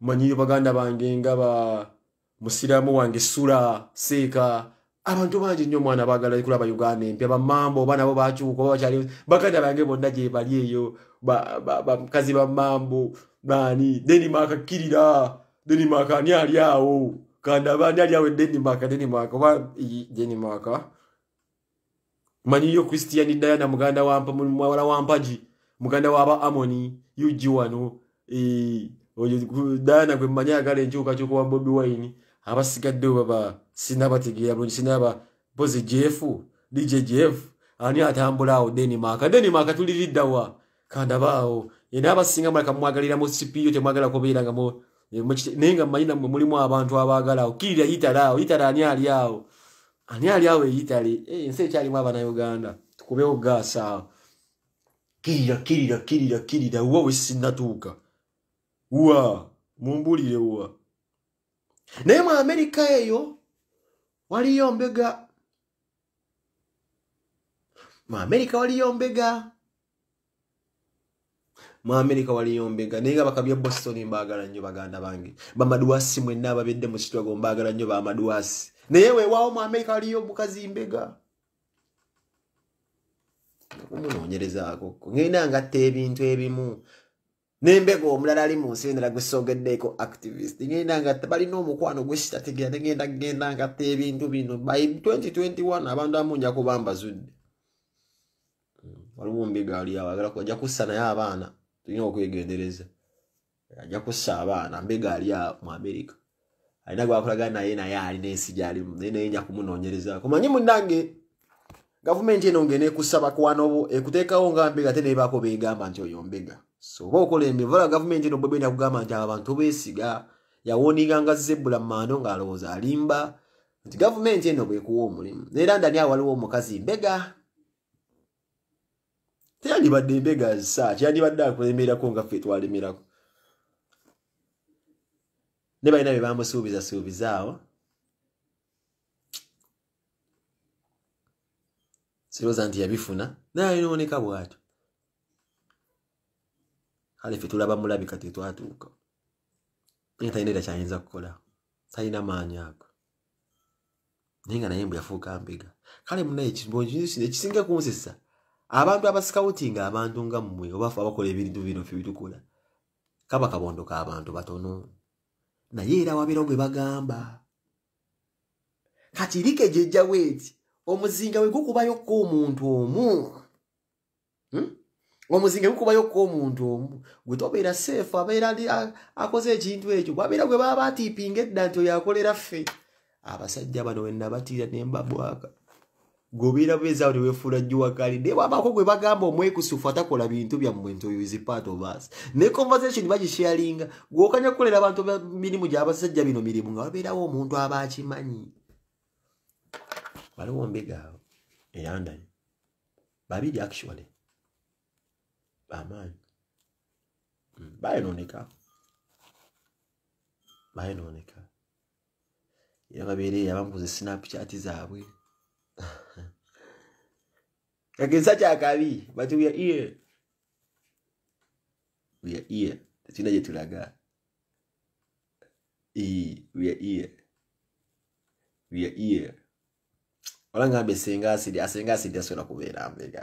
manyiri baganda bange nga ba musiramu wange sula seeka abantu bangi nnyo omwana bagala kulaba uganda empya bamambo oba nabo bakyuka oba bakyali baganda bange bonna gye bali eyo bamukazi bamambo bani denimark kirira denimark ani ali awo kandabani ali awo denimark denimark oba denimark manyiyo christian diana muganda wampa mwawala wampagi muganda waba amoni yugi wano eh, dana kwemanya agala enkyukakyukuwa bobi wine abasigaddeo baba sinabategeera bulungi sinaba bozi jefu dj jef ani atambula awo denimaka denimaka tuliriddawa kandabaawo ena abasinga mulaka mwagalira mu cpo temwagala kubeerangamu eh, naye nga mmanyi namwe mulimu abantu abaagalawo kirira yitalaawo yitala ani ali awo ani ali awo eyitale ensi eh, ekyalimu abanauganda tukubewo gaasaawo kirira kirira kirira kirira wowe sinatuuka wa mumbulire wa naye mu amerika eyo waliyo mbega mu amerika waliyo mbega mu amerika waliyo mbega naye gabaka bya bostoni mbaagala nnyo baganda bange bamadwasi mwenna ababedde mu kitwago mbaagala nnyo bamadwasi naye weewaawo mu amerika waliyo mukazi mbega omunoonyerezaako ngendanga tta ebintu ebimu nembega omulala ali mu nsi endala gwesogeddeeko activist genda nga balina omukwano gwekitategera tegenda kgenda nga ta ebintu bino by 2021 abantu amunja kuba mbazudde waliwo mbiga aliyoagala ajja kussa naye abaana tulina okwegendereza ajja kussa abaana mbiga aliyo mu amerika alina gwakulaga naye naye alina ensi gyalimu naye naye nja kumunonyerezaako manyi munange gavumenti eno ngenekussa bakwanobo ekuteekawo nga mbega te nebako begamba nti oyo mbega soba okola emivala gavumenti eno bwebenda kugamba nti abantu beesiga yawoniga nga zebula mmando ngaalowooza alimba nti gavumenti eno bwekuwa omulimu era ndani awaliwo omukazi mbega teyandibadde embega zisa kyandibadde akulemerako nga ffe twalemerako ne balina bye bamusuubizasuubizaawo siroza nti yabifuna naye alinaoneka bwatyo kale ffe tulaba mulabika tetwatuuka naye talina era kyayinza kukola talina maanyi ako naye nga naye mbu yafuuka mbega kale munaekisinga kunsisa abantu abasikautinga abantu nga mmwe obafe abakola ebintu bino fibitukola kaba kabondoka abantu batono naye era wabeera gwe bagamba kati rike gyejjawo eti omuzinga we gukubayokka omuntu omu hmm? omuzinge gukubayokka omuntu omu gwe tobeera seefu abeera akoze ekintu ekyo gwabeera gwe baba batiipinga edda nti oyo akolera ffe abasajja bano wenabatiira nembabwaka gobeera bezaawo ne wefuula jjuwakali naye bwabaako gwe bagamba omwekusufu atakola bintu byammwe nti oyo part of us ne conversation bagisharinga gwokanya kukolera abantu mirimu gyabasajja bino mirimu nga wabeerawo omuntu aba akimanyi waliwo mbegaawo eyandani babiri actually amani baya inaonekana baya inaonekana yakabereye abamuguze snapchat zaabwe kageza kyakabi bati uya iye uya iye tekirina gye tulaga uya iye uya iye ola ngambe senga asidi asenga asidi asobola kubeera mbega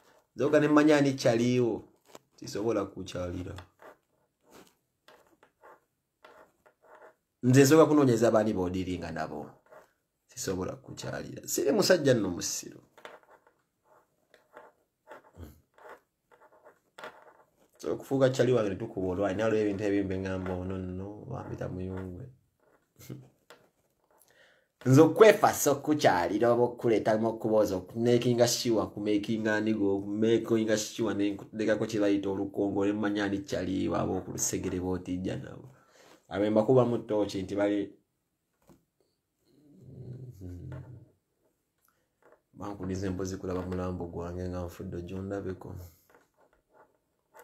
zoga nemanya ni kyaliwo kisobola kukyalira nze nsooka kunonyeza abaani bodiringa nabo sisobola kukyalira siri musajja nno musiro okufuuka kyali wange netukuba olwanyinalwo ebintu ebimbe ngamba ono nno wambita muyungwe nze okwefasa okukyalira oba okukuleeta okubooza okumekinga siwa kumekinga nigo okumekinga siwa nekutegako kye bayita olukongo olemumanya ni kyaliwa aba okulusegere bootijja nabo abemba kuba mutooki nti bali mm-hmm, bankuniza embuzi kulaba mulambo gwange nga nfudde ogyondabeko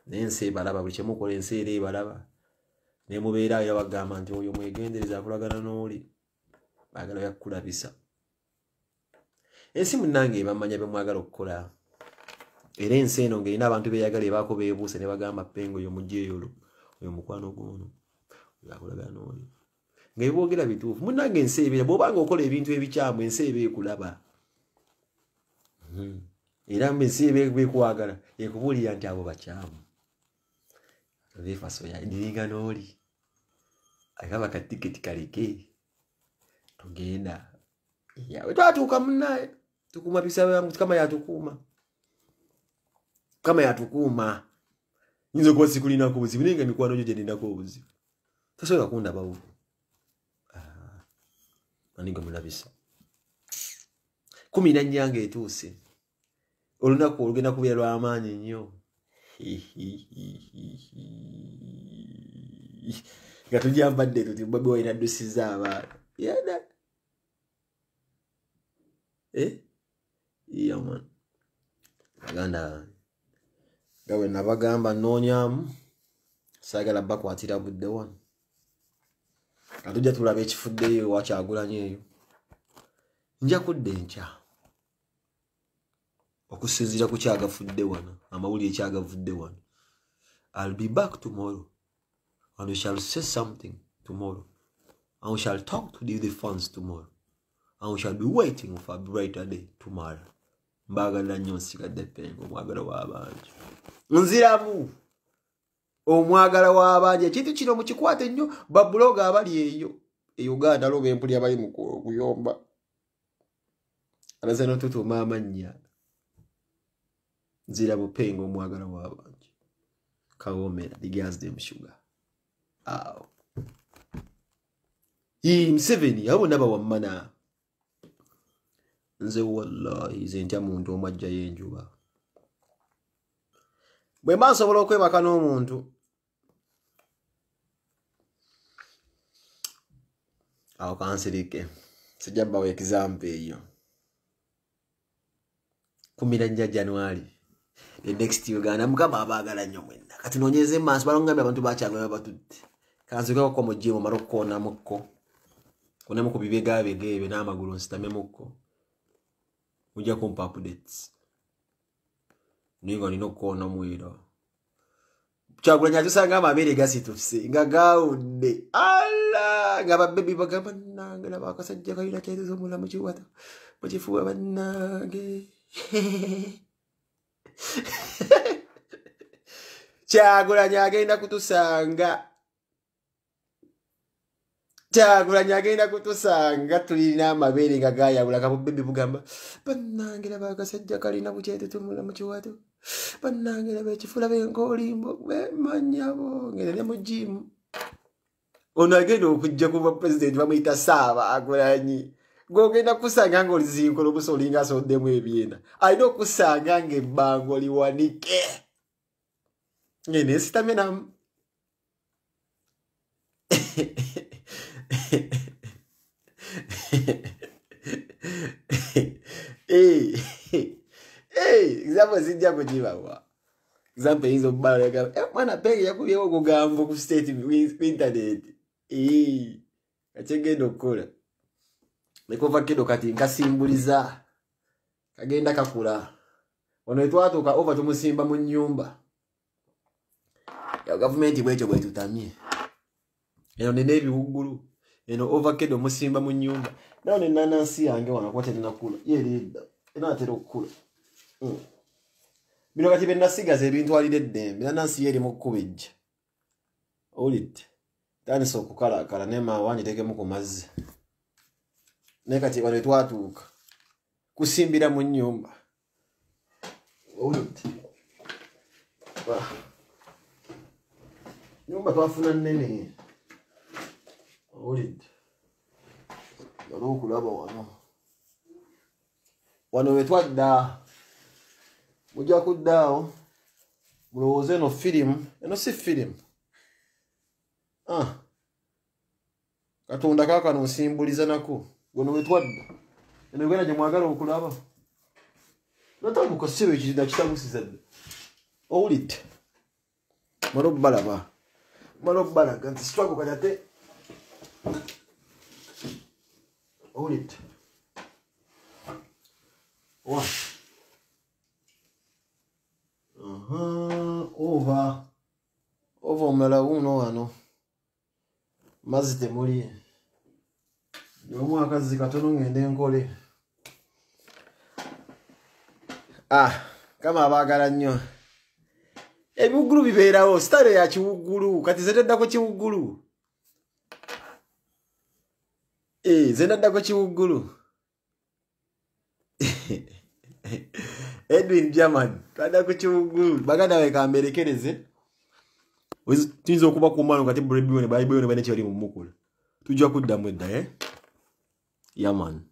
naye ensi ebalaba buli kyemukola ensi era ebalaba nemubeeraayo bagamba nti oyo mwegendereza akulagana n'oli baagala byakulabisa ensi munange bamanya bemwagala okukola era ensi eno ngaerina abantu beyagala ebaako bebuusa nebagamba pengo yomujeyolo oyo mukwano gono oyakulaganoyo nga ebibogera bituufu munange ensi ebera bwobanga okola ebintu ebikyamu ensi eba ekulaba hmm. era ensi eba bekwagala ekubuulira nti abo bakyamu efasoya diringa nooli akaba katiketi kaleke tugenda yawetwatuuka munaye tukuuma bisabyangu kama yatukuuma kama yatukuuma nyinza okuba sikulinako obuzibu naye nga emikwano gyo gyeninako obuzibu tasobola kundabawo ah, aniga mulabisa kumi na nyanga etuuse olunaku olugenda kubeera lwamaanyi nnyo nga tujambadde tuti babe wainaddusiza abaana Eh? aganda gawe nabagamba nonyamu sagala bakwatira budde wano atujja tulaba ekifuddeyo wakyagulanye eyo nja kudde nkya okusinzira ku kyagafudde wano amawulire ekyagavudde wano ill be back tomorrow and we shall say something tomorrow and we shall talk to the funds tomorrow and we shall be waiting for a brighter day tomorrow mbagala nnyo nsigadde penga omwagala w'abanji nziramu omwagala w'abanji ekintu kino mukikwate nnyo babuloga abali eyo e uganda lobe empuli abali mu kuyomba anaza notutuma amannya nziramu penga omwagala w'abanji kawomera digazde mushuga awo mseveni abo nabawammana nze wallahi ze ntya muntu omwajjayo enjuba bwe mba nsobola okwebaka n'omuntu awo kansirike sijabbawo ekizampu eyo kumira nja januari ne next uganda mukama abaagala nnyo mwenna kati noonyeze maaso balongambe abantu bakyagala babatudde kansirikeko mugimu mara okukoonamukko konemu ku bibegabega ebyo n'amagulu nsitamemukko ojja kumpa updates nga nina okukoona omuwiro kyagulanya tusanga amabeere gasitufse nga gawudde ala nga ababebi bagabannange nabakasajja kayira kyaitoza omula mukiwata mukifuba bannange kyagulanya agenda kutusanga kyagulanya agenda kutusanga tulina amabeere nga gayawula kabubebi bugamba bannangira bakasajja kalina bukyetutumula mukiwato bannangira bekifula benkoolimbo bemanyabo ngene ne mujimu ono agenda okujja kuba pulezidenti bamuyita saabagulanyi gweogenda kukusanga nga oliziikola obusa olinga asoddemu ebyenda alina okusanga nga ebbango liwanike ngenesitamye namu Ei! Ei! Example zidi ya kujiba kwa. Example hizo mbalo ya kama. Ewa eh, mwana pege ya kuwe kwa kugambo kustate internet. Ei! Kachenge ndo kula. Nekofa kendo kati nga simbuliza. Kagenda kakula. Ono etu watu ka over tumu simba mnyumba. Ya government wecho wetu tamie. Eno nenevi uguru. Eno nenevi uguru. eno ovakedo omusimba mu nyumba nawo nenanansi yange wanakuba tenenakula yeeredda enatera okukula hmm. bino kati benasigaza ebintwalira eddembe nanansi yerimu kkuba ejja olidde tandisa okukalakala nemawanjitekemu ku mazzi naye kati wano etwatuuka kusimbira mu nyumba olidde ah. nyumba twafuna nene owulidde olwokulaba wano wano wetwadda mujja kuddaawo mulowooza eno firimu eno si firimu katonda kakano nsimbuliza naku wano wetwadda eno uganda gyemwagala okulaba natambukasibo ekiida kitabusiza dde owulidde mala obbalaba mala obbalaga nti situago kati ate Hold it. One. Uh -huh. Over. Over mela uno ano. Mazite muli. Yomu akazi katonu ngende nkole. Ah, kama abagala nyo. Ebi uguru bibeirao, stare ya chivuguru. Katizete dako chivuguru. Ebi uguru bibeirao, stare ya chivuguru. nze eh, naddako kiwuggulu edwin german twadda ku kiwuggulu baganda wekamberekereze tuyinza okuba kumwana kati bbibyone balibyone banekibali mumukula tujja kuddamu edda e yaman